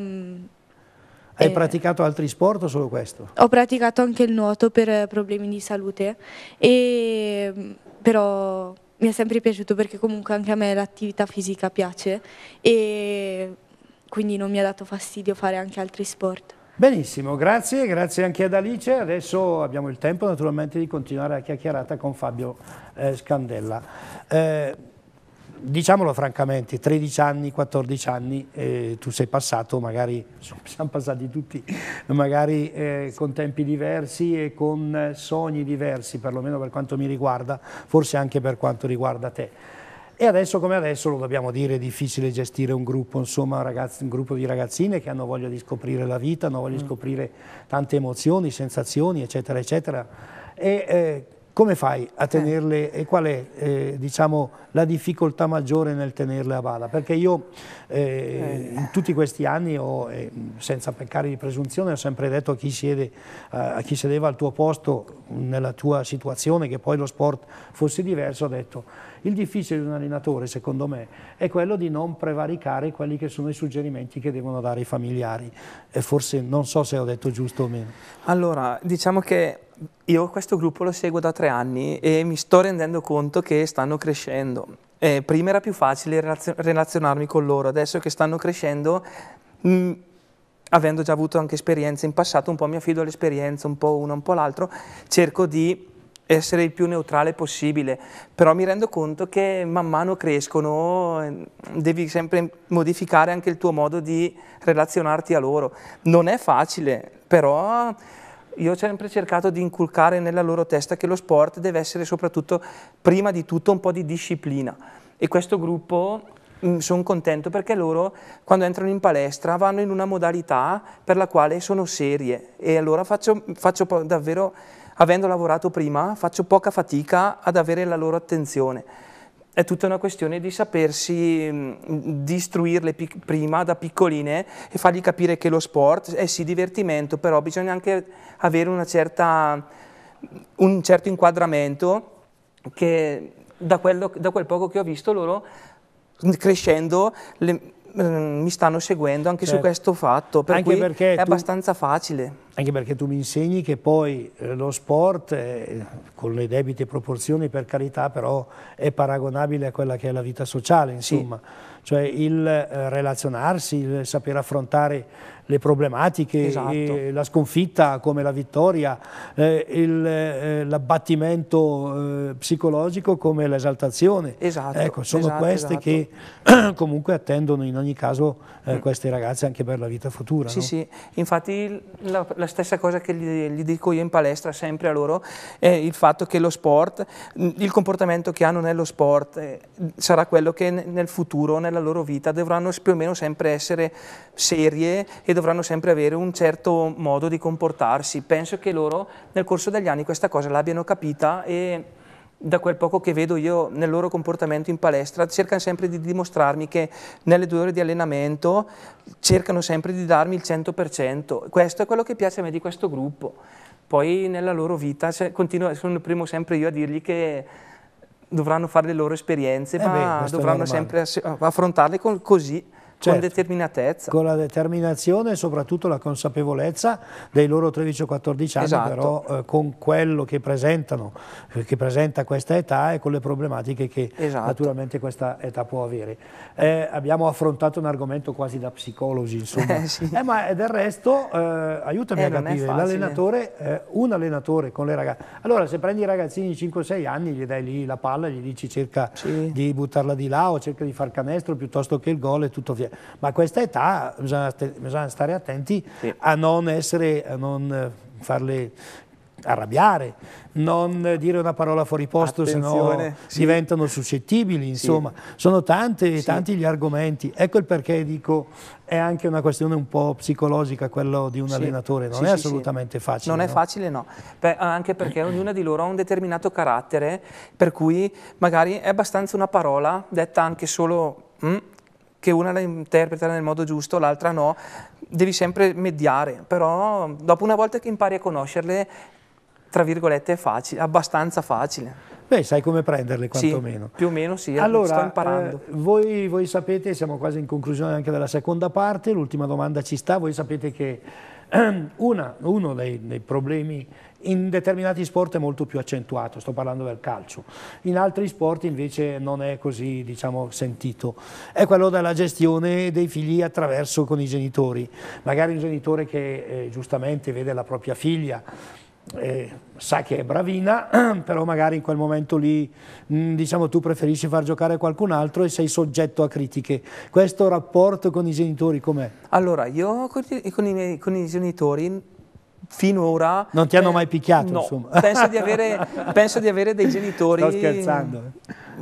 Speaker 1: hai eh, praticato altri sport o solo questo?
Speaker 10: Ho praticato anche il nuoto per eh, problemi di salute, e, mm, però mi è sempre piaciuto perché comunque anche a me l'attività fisica piace e quindi non mi ha dato fastidio fare anche altri sport.
Speaker 1: Benissimo, grazie, grazie anche ad Alice. Adesso abbiamo il tempo naturalmente di continuare la chiacchierata con Fabio eh, Scandella. Eh, diciamolo francamente, 13 anni, 14 anni, eh, tu sei passato, magari siamo passati tutti, magari eh, con tempi diversi e con eh, sogni diversi, perlomeno per quanto mi riguarda, forse anche per quanto riguarda te. E adesso come adesso, lo dobbiamo dire, è difficile gestire un gruppo, insomma, ragazzi, un gruppo di ragazzine che hanno voglia di scoprire la vita, hanno voglia di mm. scoprire tante emozioni, sensazioni, eccetera, eccetera. E eh, come fai a eh. tenerle e qual è eh, diciamo, la difficoltà maggiore nel tenerle a bala? Perché io eh, eh, in tutti questi anni, ho, eh, senza peccare di presunzione, ho sempre detto a chi, siede, a chi, sedeva al tuo posto, nella tua situazione, che poi lo sport fosse diverso, ho detto il difficile di un allenatore, secondo me, è quello di non prevaricare quelli che sono i suggerimenti che devono dare i familiari. E forse non so se ho detto giusto o meno.
Speaker 2: Allora, diciamo che io questo gruppo lo seguo da tre anni e mi sto rendendo conto che stanno crescendo. Eh, prima era più facile relazionarmi con loro, adesso che stanno crescendo... Mh, mm, avendo già avuto anche esperienze in passato, un po' mi affido all'esperienza, un po' uno, un po' l'altro, cerco di essere il più neutrale possibile, però mi rendo conto che man mano crescono, ehm, devi sempre modificare anche il tuo modo di relazionarti a loro. Non è facile, però io ho sempre cercato di inculcare nella loro testa che lo sport deve essere soprattutto, prima di tutto, un po' di disciplina. E questo gruppo mm, sono contento perché loro quando entrano in palestra vanno in una modalità per la quale sono serie e allora faccio, faccio davvero avendo lavorato prima, faccio poca fatica ad avere la loro attenzione. È tutta una questione di sapersi mm, di istruirle prima da piccoline e fargli capire che lo sport è sì divertimento, però bisogna anche avere certa, mm, un certo inquadramento che da, quello, da, quel poco che ho visto loro mm, crescendo le, Mm, mi stanno seguendo anche certo. su questo fatto, per anche perché è tu, abbastanza facile.
Speaker 1: Anche perché tu mi insegni che poi eh, lo sport, eh, con le debite proporzioni per carità, però è paragonabile a quella che è la vita sociale, insomma. Sì. Cioè il eh, relazionarsi, il saper affrontare le problematiche, esatto. Eh, la sconfitta come la vittoria, eh, eh, l'abbattimento eh, psicologico come l'esaltazione. Esatto, ecco, sono esatto, queste esatto. che comunque attendono in ogni caso eh, mm. queste ragazze anche per la vita futura. Sì, no? sì,
Speaker 2: infatti la, la, stessa cosa che gli, gli, dico io in palestra sempre a loro è il fatto che lo sport, il comportamento che hanno nello sport eh, sarà quello che nel futuro, nella loro vita, dovranno più o meno sempre essere serie e che dovranno sempre avere un certo modo di comportarsi. Penso che loro nel corso degli anni questa cosa l'abbiano capita e da quel poco che vedo io nel loro comportamento in palestra, cercano sempre di dimostrarmi che nelle due ore di allenamento cercano sempre di darmi il 100%. Questo è quello che piace a me di questo gruppo. Poi nella loro vita cioè, continuo, sono il primo sempre io a dirgli che dovranno fare le loro esperienze, eh ma beh, dovranno sempre affrontarle così. Certo, con determinatezza. Con
Speaker 1: la determinazione e soprattutto la consapevolezza dei loro 13-14 o anni, esatto. però eh, con quello che presentano, eh, che presenta questa età e con le problematiche che esatto. naturalmente questa età può avere. Eh, abbiamo affrontato un argomento quasi da psicologi, insomma. Eh, sì. Eh, ma del resto, aiutami a capire, l'allenatore, un allenatore con le ragazze. Allora, se prendi i ragazzini di 5-6 anni, gli dai lì la palla, gli dici cerca sì. di buttarla di là o cerca di far canestro piuttosto che il gol e tutto via ma a questa età bisogna, bisogna stare attenti sì. a non essere, a non eh, farle arrabbiare, non dire una parola fuori posto, se no sì. diventano suscettibili, insomma. Sì. Sono tante, sì. tanti gli argomenti. Ecco il perché dico è anche una questione un po' psicologica quello di un allenatore, non è assolutamente facile. Non no? è
Speaker 2: facile, no. Beh, anche perché ognuna di loro ha un determinato carattere, per cui magari è abbastanza una parola detta anche solo... Mm, che una la interpreta nel modo giusto, l'altra no, devi sempre mediare, però dopo una volta che impari a conoscerle, tra virgolette è facile, abbastanza facile.
Speaker 1: Beh, sai come prenderle quantomeno. Sì, più o
Speaker 2: meno sì, allora, sto imparando. Eh,
Speaker 1: voi, voi, sapete, siamo quasi in conclusione anche della seconda parte, l'ultima domanda ci sta, voi sapete che una, uno dei, dei problemi in determinati sport è molto più accentuato, sto parlando del calcio, in altri sport invece non è così diciamo, sentito, è quello della gestione dei figli attraverso con i genitori, magari un genitore che eh, giustamente vede la propria figlia eh, sa che è bravina, però magari in quel momento lì mh, mm, diciamo, tu preferisci far giocare qualcun altro e sei soggetto a critiche. Questo rapporto con i genitori com'è?
Speaker 2: Allora, io con i, con i miei con i genitori finora...
Speaker 1: Non ti hanno eh, mai picchiato, no, insomma. Penso di,
Speaker 2: avere, penso di avere dei genitori... Sto scherzando.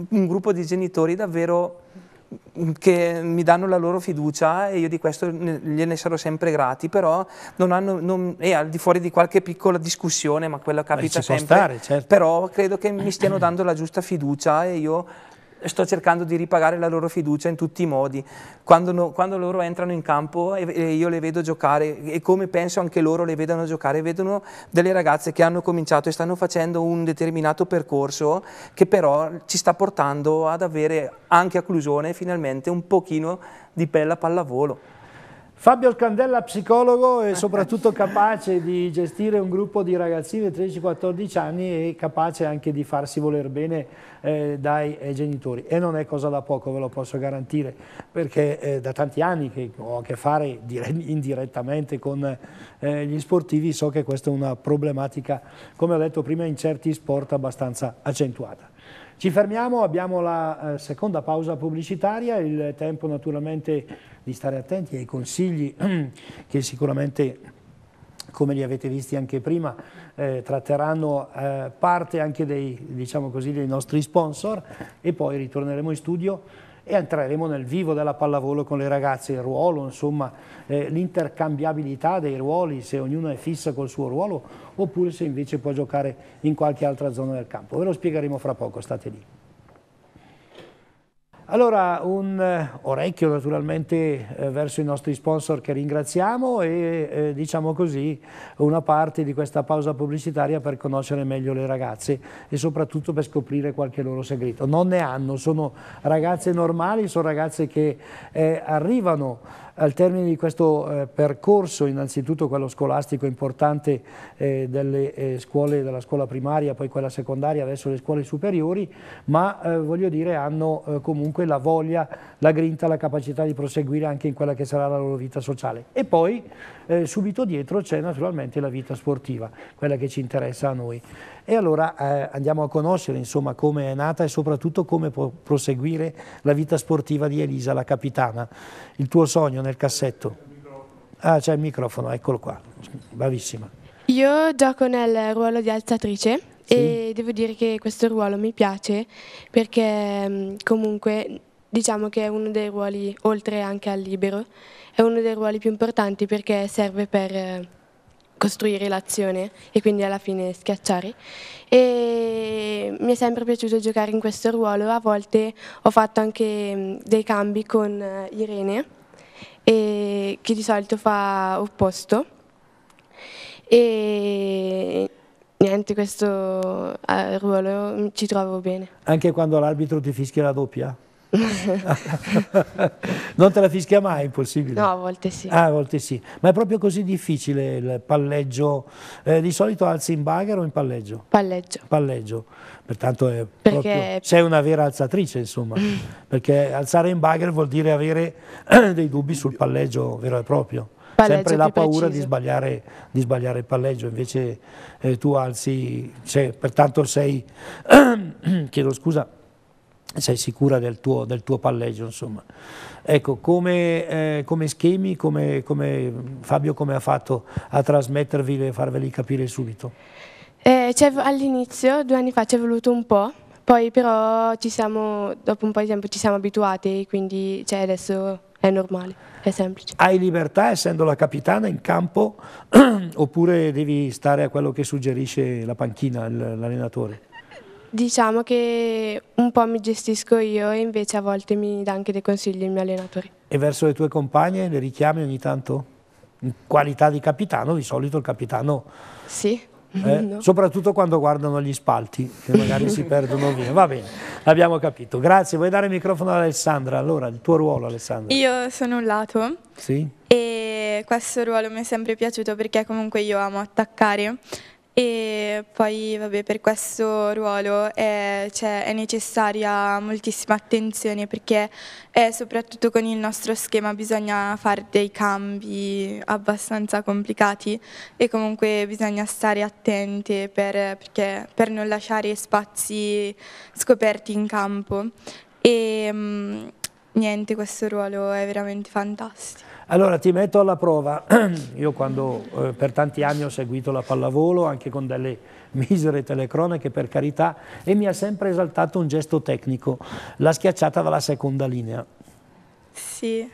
Speaker 2: Un gruppo di genitori davvero che mi danno la loro fiducia e io di questo gliene sarò sempre grati, però non hanno, non, è al di fuori di qualche piccola discussione, ma quello capita sempre, stare, certo. però credo che mi stiano dando la giusta fiducia e io sto cercando di ripagare la loro fiducia in tutti i modi. Quando, no, quando loro entrano in campo e, e, io le vedo giocare e come penso anche loro le vedano giocare, vedono delle ragazze che hanno cominciato e stanno facendo un determinato percorso che però ci sta portando ad avere anche a Clusione finalmente un pochino di bella pallavolo. Fabio Scandella, psicologo e soprattutto
Speaker 1: capace di gestire un gruppo di ragazzini di 13-14 anni e capace anche di farsi voler bene eh, dai eh, genitori. E non è cosa da poco, ve lo posso garantire, perché eh, da tanti anni che ho a che fare indirettamente con eh, gli sportivi so che questa è una problematica, come ho detto prima, in certi sport abbastanza accentuata. Ci fermiamo, abbiamo la eh, seconda pausa pubblicitaria, il tempo naturalmente di stare attenti ai consigli che sicuramente come li avete visti anche prima, eh, tratteranno eh, parte anche dei, diciamo così, dei nostri sponsor e poi ritorneremo in studio e entreremo nel vivo della pallavolo con le ragazze, il ruolo, insomma, eh, l'intercambiabilità dei ruoli, se ognuno è fissa col suo ruolo oppure se invece può giocare in qualche altra zona del campo. Ve lo spiegheremo fra poco, state lì. Allora, un eh, orecchio naturalmente eh, verso i nostri sponsor che ringraziamo e eh, diciamo così una parte di questa pausa pubblicitaria per conoscere meglio le ragazze e soprattutto per scoprire qualche loro segreto. Non ne hanno, sono ragazze normali, sono ragazze che eh, arrivano al termine di questo eh, percorso, innanzitutto quello scolastico importante eh, delle eh, scuole, della scuola primaria, poi quella secondaria, adesso le scuole superiori, ma voglio dire hanno comunque la voglia, la grinta, la capacità di proseguire anche in quella che sarà la loro vita sociale. E poi eh, subito dietro c'è naturalmente la vita sportiva, quella che ci interessa a noi. E allora eh, andiamo a conoscere insomma come è nata e soprattutto come può proseguire la vita sportiva di Elisa, la capitana. Il tuo sogno nel cassetto. Ah, c'è il microfono, eccolo qua. Bravissima.
Speaker 3: Io gioco nel ruolo di alzatrice sì. e devo dire che questo ruolo mi piace perché mm, comunque diciamo che è uno dei ruoli, oltre anche al libero, è uno dei ruoli più importanti perché serve per eh, costruire l'azione e quindi alla fine schiacciare. E mi è sempre piaciuto giocare in questo ruolo, a volte ho fatto anche mm, dei cambi con eh, Irene, che di solito fa opposto. E niente, questo eh, ruolo ci trovo bene.
Speaker 1: Anche quando l'arbitro ti fischia la doppia? non te la fischia mai, impossibile. No, a
Speaker 3: volte sì. Ah,
Speaker 1: a volte sì. Ma è proprio così difficile il palleggio? Eh, di solito alzi in bagger o in palleggio? Palleggio. Palleggio. Pertanto è proprio, sei una vera alzatrice, insomma, perché alzare in bagger vuol dire avere dei dubbi sul palleggio vero e proprio.
Speaker 2: sempre la paura di
Speaker 1: sbagliare, di sbagliare, il palleggio, invece eh, tu alzi, cioè, pertanto sei, chiedo scusa, sei sicura del tuo, del tuo palleggio. Insomma. Ecco, come, eh, come schemi, come, come, Fabio come ha fatto a trasmettervi e farveli capire subito?
Speaker 3: Eh, all'inizio, due anni fa, ci è voluto un po', poi però siamo, dopo un po' di tempo ci siamo abituati, quindi cioè, adesso è normale,
Speaker 1: è semplice. Hai libertà essendo la capitana in campo oppure devi stare a quello che suggerisce la panchina, l'allenatore?
Speaker 3: Diciamo che un po' mi gestisco io e invece a volte mi dà anche dei consigli il mio allenatore.
Speaker 1: E verso le tue compagne le richiami ogni tanto? In qualità di capitano, di solito il capitano... Sì. Eh? No. Soprattutto quando guardano gli spalti, che magari si perdono via. Va bene, abbiamo capito. Grazie, vuoi dare il microfono ad Alessandra? Allora, il tuo ruolo Alessandra.
Speaker 4: Io sono un lato. Sì. E questo ruolo mi è sempre piaciuto perché comunque io amo attaccare e poi vabbè, per questo ruolo è, eh, cioè, è, necessaria moltissima attenzione perché è, eh, soprattutto con il nostro schema bisogna fare dei cambi abbastanza complicati e comunque bisogna stare attenti per, per non lasciare spazi scoperti in campo. E mh, mm, niente, questo ruolo è veramente fantastico.
Speaker 1: Allora ti metto alla prova, io quando eh, per tanti anni ho seguito la pallavolo anche con delle misere telecroniche per carità e mi ha sempre esaltato un gesto tecnico, la schiacciata dalla seconda linea.
Speaker 4: Sì. E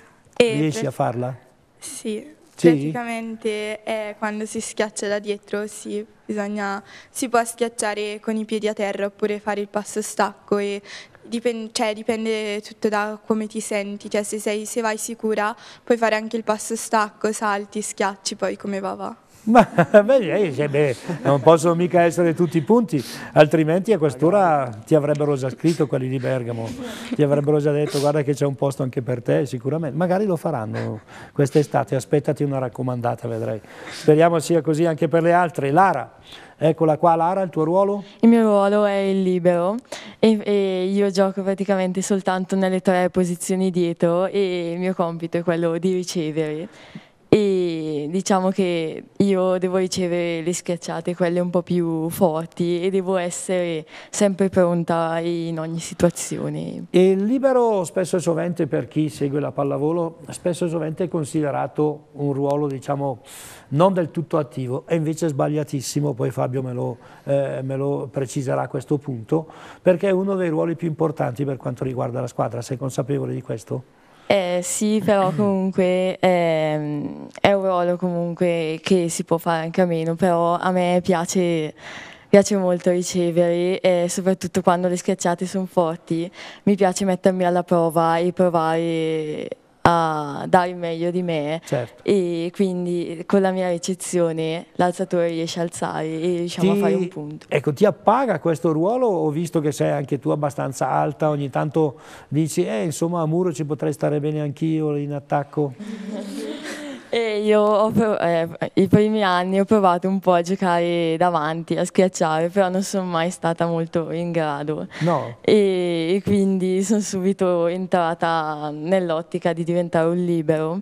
Speaker 4: Riesci per... a farla? Sì. Sì? Praticamente è eh, quando si schiaccia da dietro sì, bisogna, si, può schiacciare con i piedi a terra oppure fare il passo stacco e Dipende, cioè, dipende tutto da come ti senti, cioè, se, sei, se vai sicura puoi fare anche il passo stacco, salti, schiacci, poi come va va.
Speaker 1: Ma eh, beh, non possono mica essere tutti i punti, altrimenti a quest'ora ti avrebbero già scritto quelli di Bergamo, ti avrebbero già detto guarda che c'è un posto anche per te sicuramente, magari lo faranno quest'estate, aspettati una raccomandata vedrai. Speriamo sia così anche per le altre. Lara, eccola qua Lara, il tuo ruolo? Il mio ruolo è il
Speaker 5: libero e, e io gioco praticamente soltanto nelle tre posizioni dietro e il mio compito è quello di ricevere e diciamo che io devo ricevere le schiacciate, quelle un po' più forti e devo essere sempre pronta in ogni situazione.
Speaker 1: E il libero spesso e sovente per chi segue la pallavolo, spesso e sovente è considerato un ruolo diciamo non del tutto attivo, è invece sbagliatissimo, poi Fabio me lo, eh, me lo preciserà a questo punto, perché è uno dei ruoli più importanti per quanto riguarda la squadra, sei consapevole di questo?
Speaker 5: Eh, sì, però comunque ehm, è un ruolo comunque che si può fare anche a meno, però a me piace, piace molto ricevere e soprattutto quando le schiacciate sono forti mi piace mettermi alla prova e provare a dare il meglio di me certo. e quindi con la mia ricezione l'alzatore riesce a alzare e riusciamo ti, a fare un punto.
Speaker 1: Ecco, ti appaga questo ruolo? Ho visto che sei anche tu abbastanza alta, ogni tanto dici eh, insomma a muro ci potrei stare bene anch'io in attacco. E io ho, eh, i primi
Speaker 5: anni ho provato un po' a giocare davanti, a schiacciare, però non sono mai stata molto in grado. No. E, e quindi sono subito entrata nell'ottica
Speaker 1: di diventare un libero.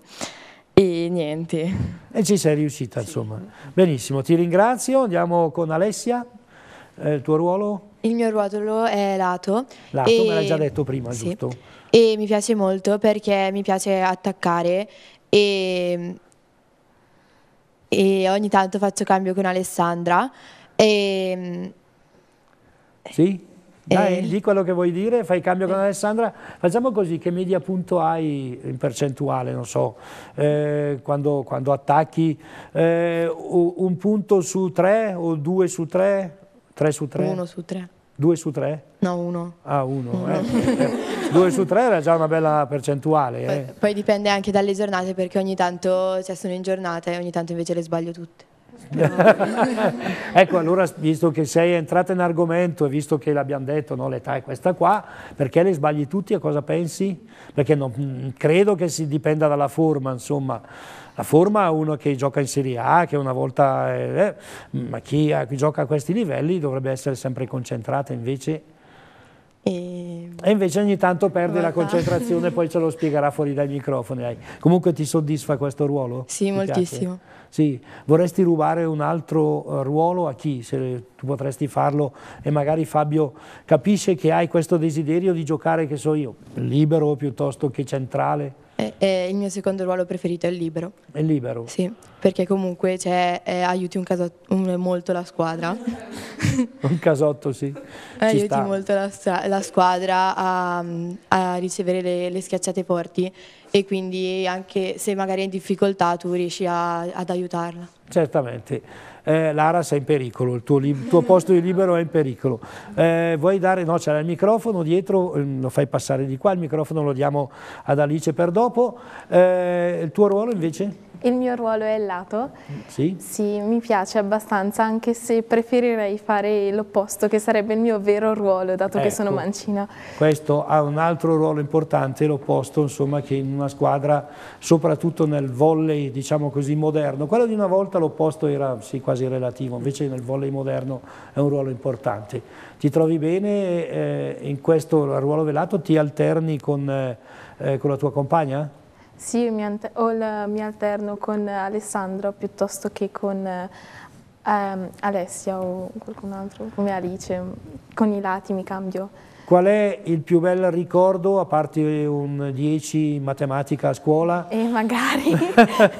Speaker 1: E niente. E ci sei riuscita, sì. insomma. Benissimo, ti ringrazio. Andiamo con Alessia. Eh, il tuo ruolo?
Speaker 6: Il mio ruolo è lato.
Speaker 1: Lato, e... me l'hai già detto prima, sì. giusto?
Speaker 6: E mi piace molto perché mi piace attaccare e, e ogni tanto faccio cambio con Alessandra. E,
Speaker 1: sì? Dai, eh. di quello che vuoi dire, fai cambio con eh. Alessandra. Facciamo così, che media punto hai in percentuale, non so, eh, quando, quando, attacchi? Eh, un punto su tre o due su tre? Tre su tre? Uno su tre. Due su tre? No, uno. Ah, uno. uno. Eh. Due su tre era già una bella percentuale. Eh. Poi,
Speaker 6: poi, dipende anche dalle giornate, perché ogni tanto cioè, sono in giornata e ogni tanto invece le sbaglio tutte.
Speaker 1: ecco, allora, visto che sei entrata in argomento e visto che l'abbiamo detto, no, l'età è questa qua, perché le sbagli tutti e cosa pensi? Perché non, mm, credo che si dipenda dalla forma, insomma. La forma a uno che gioca in Serie A, che una volta, eh, eh ma chi, chi, gioca a questi livelli dovrebbe essere sempre concentrata invece. E... e invece ogni tanto perde la concentrazione, poi ce lo spiegherà fuori dai microfoni. Comunque ti soddisfa questo ruolo? Sì, ti moltissimo. Sì, vorresti rubare un altro eh, ruolo a chi? Se tu potresti farlo e magari Fabio capisce che hai questo desiderio di giocare, che so io, libero piuttosto che centrale?
Speaker 6: E, e il mio secondo ruolo preferito è il libero. Il libero? Sì, perché comunque cioè, eh, aiuti un casotto, un, molto la squadra.
Speaker 1: un casotto, sì. aiuti sta.
Speaker 6: molto la, la squadra a, a, ricevere le, le schiacciate forti e quindi anche se magari è in difficoltà tu riesci a, ad aiutarla.
Speaker 1: Certamente. Eh, l'Aras è in pericolo, il tuo, il tuo, posto di libero è in pericolo. Eh, vuoi dare, no c'era il microfono dietro, mm, lo fai passare di qua, il microfono lo diamo ad Alice per dopo. Eh, il tuo ruolo invece?
Speaker 7: Il mio ruolo è lato?
Speaker 1: Sì. Sì,
Speaker 7: mi piace abbastanza, anche se preferirei fare l'opposto, che sarebbe il mio vero ruolo, dato ecco, che sono ecco. mancina.
Speaker 1: Questo ha un altro ruolo importante, l'opposto, insomma, che in una squadra, soprattutto nel volley, diciamo così, moderno. Quello di una volta l'opposto era sì, quasi relativo, invece nel volley moderno è un ruolo importante. Ti trovi bene eh, in questo ruolo velato? Ti alterni con, eh, con la tua compagna?
Speaker 7: Sì, mi, alterno con Alessandro piuttosto che con ehm, Alessia o qualcun altro, come Alice, con i lati mi cambio.
Speaker 1: Qual è il più bel ricordo, a parte un 10 in matematica a scuola?
Speaker 7: Eh, magari.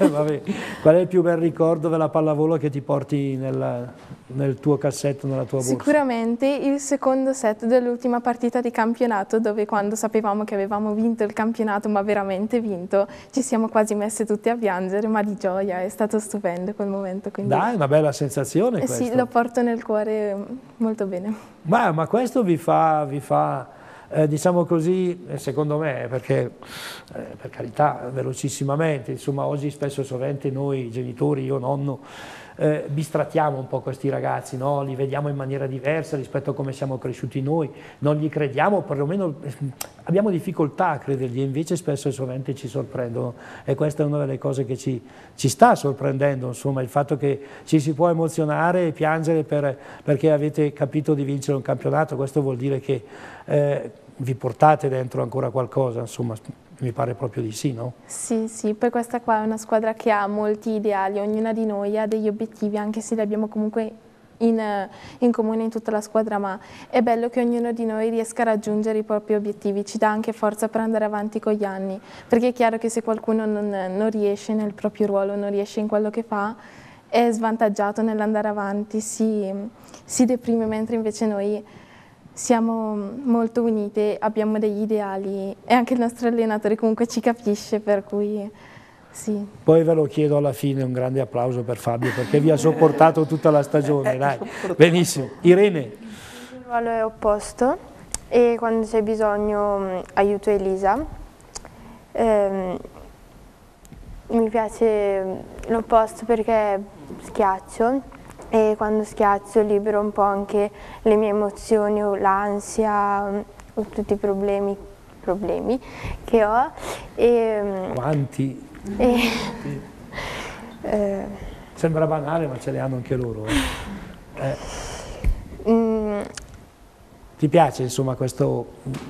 Speaker 1: Vabbè. Qual è il più bel ricordo della pallavolo che ti porti nella, nel tuo cassetto, nella tua borsa?
Speaker 7: Sicuramente il secondo set dell'ultima partita di campionato dove quando sapevamo che avevamo vinto il campionato ma veramente vinto ci siamo quasi messe tutte a piangere ma di gioia, è stato stupendo quel momento. Quindi... Dai,
Speaker 1: una bella sensazione eh Sì, lo
Speaker 7: porto nel cuore mm, molto bene.
Speaker 1: Ma, ma questo vi fa... Vi fa... Eh, diciamo così, eh, secondo me, perché eh, per carità, velocissimamente, insomma, oggi spesso e sovente noi genitori, io nonno, eh, bistrattiamo un po' questi ragazzi, no? li vediamo in maniera diversa rispetto a come siamo cresciuti noi, non gli crediamo, perlomeno eh, abbiamo difficoltà a credergli, invece spesso e sovente ci sorprendono e questa è una delle cose che ci, ci sta sorprendendo, insomma, il fatto che ci si può emozionare e piangere per, perché avete capito di vincere un campionato, questo vuol dire che eh, vi portate dentro ancora qualcosa, insomma. Mi pare proprio di sì, no?
Speaker 7: Sì, sì, poi questa qua è una squadra che ha molti ideali, ognuna di noi ha degli obiettivi, anche se li abbiamo comunque in, eh, in, comune in tutta la squadra, ma è bello che ognuno di noi riesca a raggiungere i propri obiettivi, ci dà anche forza per andare avanti con gli anni, perché è chiaro che se qualcuno non, non riesce nel proprio ruolo, non riesce in quello che fa, è svantaggiato nell'andare avanti, si, si deprime, mentre invece noi siamo molto unite, abbiamo degli ideali e anche il nostro allenatore comunque ci capisce, per cui sì.
Speaker 1: Poi ve lo chiedo alla fine un grande applauso per Fabio perché vi ha sopportato tutta la stagione, dai. Benissimo. Irene. Il
Speaker 7: ruolo è opposto
Speaker 8: e quando c'è bisogno aiuto Elisa. Eh, mi piace l'opposto perché schiaccio, e quando schiaccio libero un po' anche le mie emozioni o l'ansia mm, o tutti i problemi, problemi che ho. E, mm,
Speaker 1: Quanti? E, eh, Sembra banale ma ce le hanno anche loro. Eh. Eh. Ti piace insomma questo,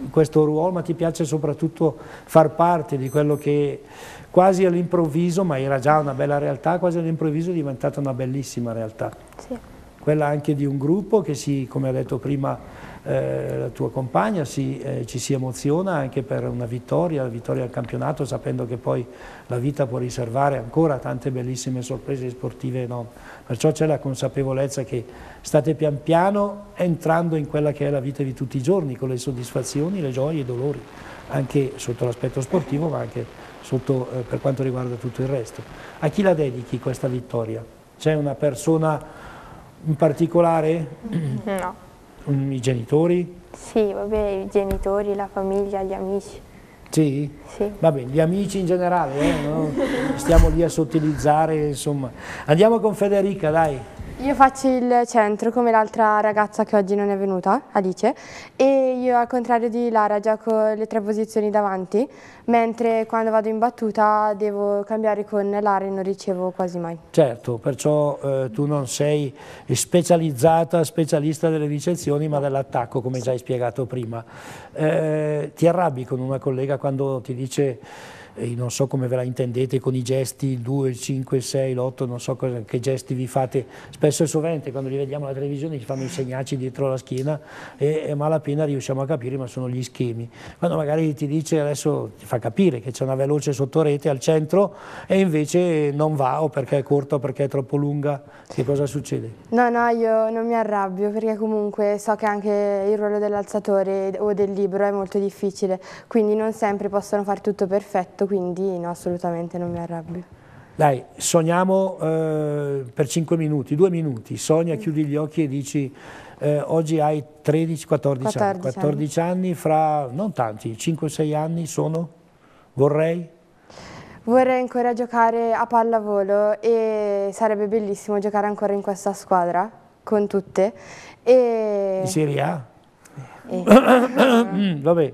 Speaker 1: questo ruolo, ma ti piace soprattutto far parte di quello che quasi all'improvviso, ma era già una bella realtà, quasi all'improvviso è diventata una bellissima realtà. Sì quella anche di un gruppo che si, come ha detto prima eh, la tua compagna, si, eh, ci si emoziona anche per una vittoria, la vittoria al campionato, sapendo che poi la vita può riservare ancora tante bellissime sorprese sportive enormi. Perciò c'è la consapevolezza che state pian piano entrando in quella che è la vita di tutti i giorni, con le soddisfazioni, le gioie i dolori, anche sotto l'aspetto sportivo, ma anche sotto, eh, per quanto riguarda tutto il resto. A chi la dedichi questa vittoria? C'è una persona in particolare? No. I genitori?
Speaker 8: Sì, vabbè, i genitori, la famiglia, gli amici. Sì? Sì.
Speaker 1: Vabbè, gli amici in generale, eh, no? stiamo lì a sottilizzare, insomma. Andiamo con Federica, dai.
Speaker 9: Io faccio il centro come l'altra ragazza che oggi non è venuta, Alice, e io al contrario di Lara gioco le tre posizioni davanti, mentre quando vado in battuta devo cambiare con Lara e non ricevo quasi mai.
Speaker 1: Certo, perciò eh, tu non sei specializzata, specialista delle ricezioni, ma dell'attacco, come già hai spiegato prima. Eh, ti arrabbi con una collega quando ti dice non so come ve la intendete con i gesti, il 2, il 5, il 6, l'8, non so cosa, che gesti vi fate, spesso e sovente quando li vediamo alla televisione ci fanno i segnacci dietro la schiena e, e malapena riusciamo a capire ma sono gli schemi. Quando magari ti dice adesso ti fa capire che c'è una veloce sottorete al centro e invece non va o perché è corta o perché è troppo lunga, che cosa succede?
Speaker 9: No, no, io non mi arrabbio perché comunque so che anche il ruolo dell'alzatore o del libro è molto difficile, quindi non sempre possono fare tutto perfetto tutto, quindi no, assolutamente non mi arrabbio.
Speaker 1: Dai, sogniamo eh, per 5 minuti, 2 minuti, sogna, mm. chiudi gli occhi e dici eh, oggi hai 13, 14, 14 anni, 14 anni. fra non tanti, 5-6 anni sono, vorrei?
Speaker 9: Vorrei ancora giocare a pallavolo e sarebbe bellissimo giocare ancora in questa squadra, con tutte. E... In Serie A?
Speaker 1: Eh. Mm, vabbè.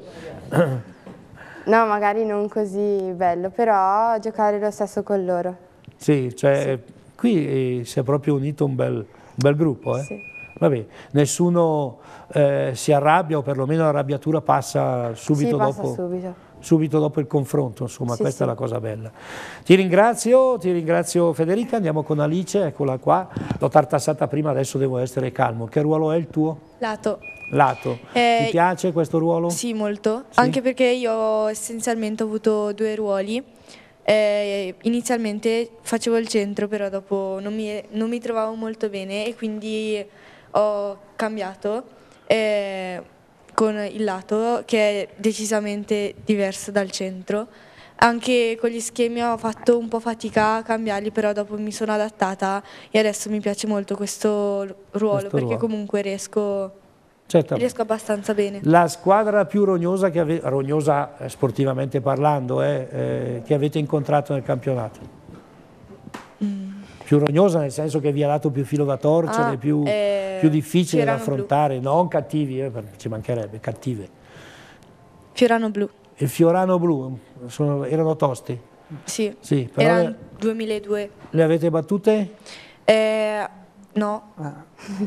Speaker 9: No, magari non così bello, però giocare lo stesso con loro.
Speaker 1: Sì, cioè sì. qui eh, si è proprio unito un bel, un bel gruppo. Eh? Sì. Vabbè, nessuno eh, si arrabbia o perlomeno l'arrabbiatura passa subito sì, passa dopo. Subito. subito. dopo il confronto, insomma, sì, questa è la cosa bella. Ti ringrazio, ti ringrazio Federica, andiamo con Alice, eccola qua, l'ho tartassata prima, adesso devo essere calmo. Che ruolo è il tuo? Lato lato. Eh, Ti piace questo ruolo? Sì, molto,
Speaker 10: sì? anche perché io essenzialmente ho avuto due ruoli. Eh, inizialmente facevo il centro, però dopo non mi, non mi trovavo molto bene e quindi ho cambiato eh, con il lato che è decisamente diverso dal centro. Anche con gli schemi ho fatto un po' fatica a cambiarli, però dopo mi sono adattata e adesso mi piace molto questo ruolo questo perché ruolo. comunque riesco Certo. Riesco abbastanza bene.
Speaker 1: La squadra più rognosa, ave, rognosa eh, sportivamente parlando, eh, eh, che avete incontrato nel campionato? Mm. Più rognosa nel senso che vi ha dato più filo da torcere, ah, più, eh, più, difficile Fiorano da affrontare, blu. non cattivi, eh, ci mancherebbe, cattive. Fiorano Blu. E Fiorano Blu, sono, erano tosti? Sì, sì erano
Speaker 10: 2002.
Speaker 1: Le avete battute?
Speaker 10: Eh, No, Ah.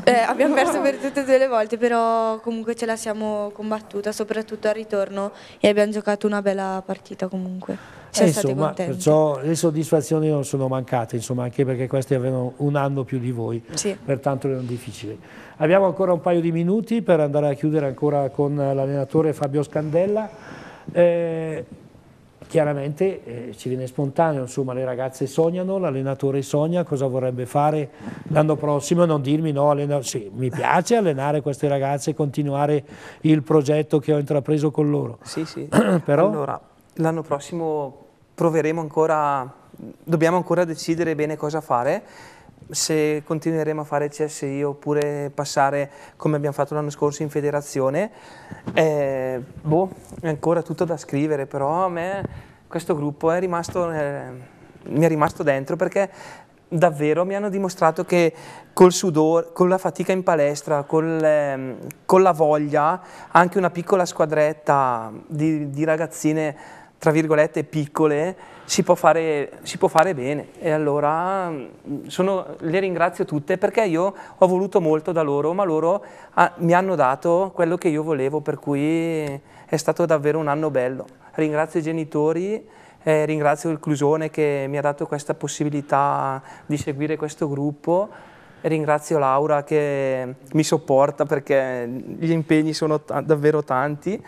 Speaker 10: Eh, abbiamo perso per tutte e due le volte, però comunque ce la siamo combattuta, soprattutto al ritorno e abbiamo giocato una bella partita comunque. Siamo Eh, insomma, contenti.
Speaker 1: perciò le soddisfazioni non sono mancate, insomma, anche perché questi avevano un anno più di voi, Sì. pertanto erano difficili. Abbiamo ancora un paio di minuti per andare a chiudere ancora con l'allenatore Fabio Scandella. Eh, chiaramente eh, ci viene spontaneo, insomma le ragazze sognano, l'allenatore sogna cosa vorrebbe fare l'anno prossimo e non dirmi no, allena... sì, mi piace allenare queste ragazze e continuare il progetto che ho intrapreso con loro. Sì, sì. Però... Allora,
Speaker 2: l'anno prossimo proveremo ancora, dobbiamo ancora decidere bene cosa fare se continueremo a fare CSI oppure passare come abbiamo fatto l'anno scorso in federazione, eh, boh, è ancora tutto da scrivere, però a me questo gruppo è rimasto, eh, mi è rimasto dentro perché davvero mi hanno dimostrato che col sudore, con la fatica in palestra, col, eh, con la voglia, anche una piccola squadretta di, di ragazzine tra virgolette piccole si può fare, si può fare bene e allora mm, sono, le ringrazio tutte perché io ho voluto molto da loro ma loro ah, mi hanno dato quello che io volevo per cui è stato davvero un anno bello. Ringrazio i genitori, eh, ringrazio il Clusone che mi ha dato questa possibilità di seguire questo gruppo ringrazio Laura che mi sopporta perché gli impegni sono davvero tanti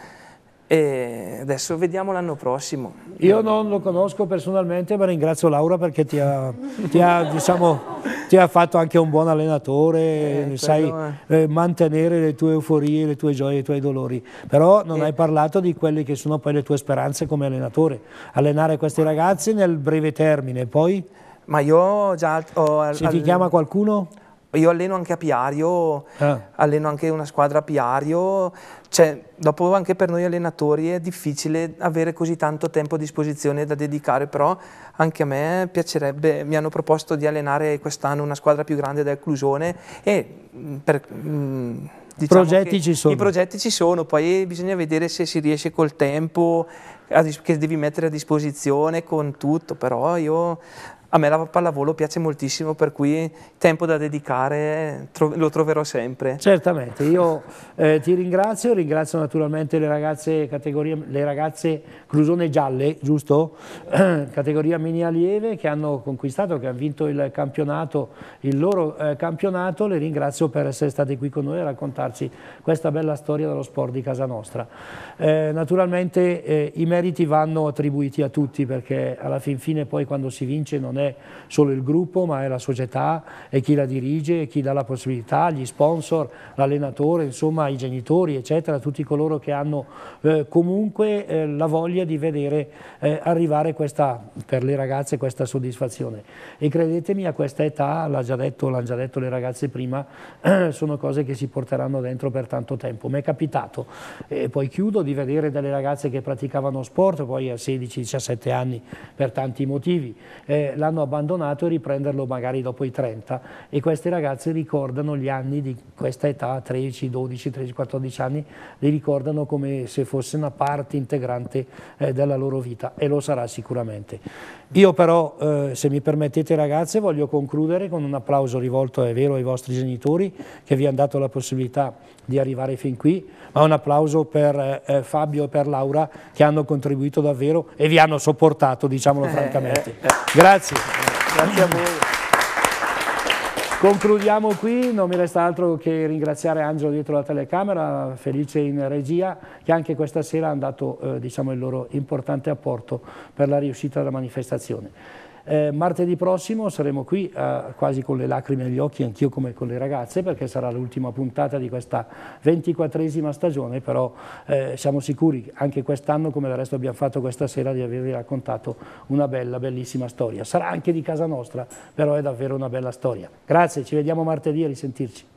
Speaker 2: e adesso vediamo l'anno prossimo. Io non lo
Speaker 1: conosco personalmente, ma ringrazio Laura perché ti ha, ti ha, diciamo, ti ha fatto anche un buon allenatore, eh, eh sai eh. mantenere le tue euforie, le tue gioie, i tuoi dolori. Però non hai parlato di quelle che sono poi le tue speranze come allenatore. Allenare questi
Speaker 2: ragazzi nel breve termine, poi... Ma io già ho... Se ti chiama qualcuno? Io alleno anche a Piario, ah. alleno anche una squadra a Piario, cioè, dopo anche per noi allenatori è difficile avere così tanto tempo a disposizione da dedicare, però anche a me piacerebbe, mi hanno proposto di allenare quest'anno una squadra più grande del Clusone e mm, per... Mh, mm, Diciamo progetti ci sono. I progetti ci sono, poi bisogna vedere se si riesce col tempo che devi mettere a disposizione con tutto, però io a me la pallavolo piace moltissimo, per cui tempo da dedicare tro lo troverò sempre. Certamente, io eh, ti ringrazio,
Speaker 1: ringrazio naturalmente le ragazze, le ragazze Clusone Gialle, giusto? categoria mini allieve che hanno conquistato, che hanno vinto il campionato, il loro eh, campionato, le ringrazio per essere state qui con noi a raccontarci questa bella storia dello sport di casa nostra. Eh, naturalmente eh, i meriti vanno attribuiti a tutti perché alla fin fine poi quando si vince non è solo il gruppo ma è la società, e chi la dirige, è chi dà la possibilità, gli sponsor, l'allenatore, insomma i genitori eccetera, tutti coloro che hanno eh, comunque eh, la voglia di vedere eh, arrivare questa, per le ragazze questa soddisfazione e credetemi a questa età, l'ha già detto, l'hanno già detto le ragazze prima, sono cose che si porteranno dentro per tanto tempo, mi è capitato e poi chiudo di vedere delle ragazze che praticavano sport poi a 16-17 anni per tanti motivi, eh, l'hanno abbandonato e riprenderlo magari dopo i 30 e queste ragazze ricordano gli anni di questa età, 13, 12, 13, 14 anni, li ricordano come se fosse una parte integrante eh, della loro vita e lo sarà sicuramente. Io però, eh, se mi permettete ragazze, voglio concludere con un applauso rivolto, è vero, ai vostri genitori che vi hanno dato la possibilità di arrivare fin qui, ma un applauso per eh, eh, Fabio e per Laura che hanno contribuito davvero e vi hanno sopportato, diciamolo eh, francamente. Eh, Grazie. Grazie a voi. Concludiamo qui, non mi resta altro che ringraziare Angelo dietro la telecamera, Felice in regia, che anche questa sera hanno dato eh, diciamo, il loro importante apporto per la riuscita della manifestazione. Eh, martedì prossimo saremo qui eh, quasi con le lacrime agli occhi, anch'io come con le ragazze, perché sarà l'ultima puntata di questa ventiquattresima stagione, però eh, siamo sicuri anche quest'anno, come del resto abbiamo fatto questa sera, di avervi raccontato una bella, bellissima storia. Sarà anche di casa nostra, però è davvero una bella storia. Grazie, ci vediamo martedì a risentirci.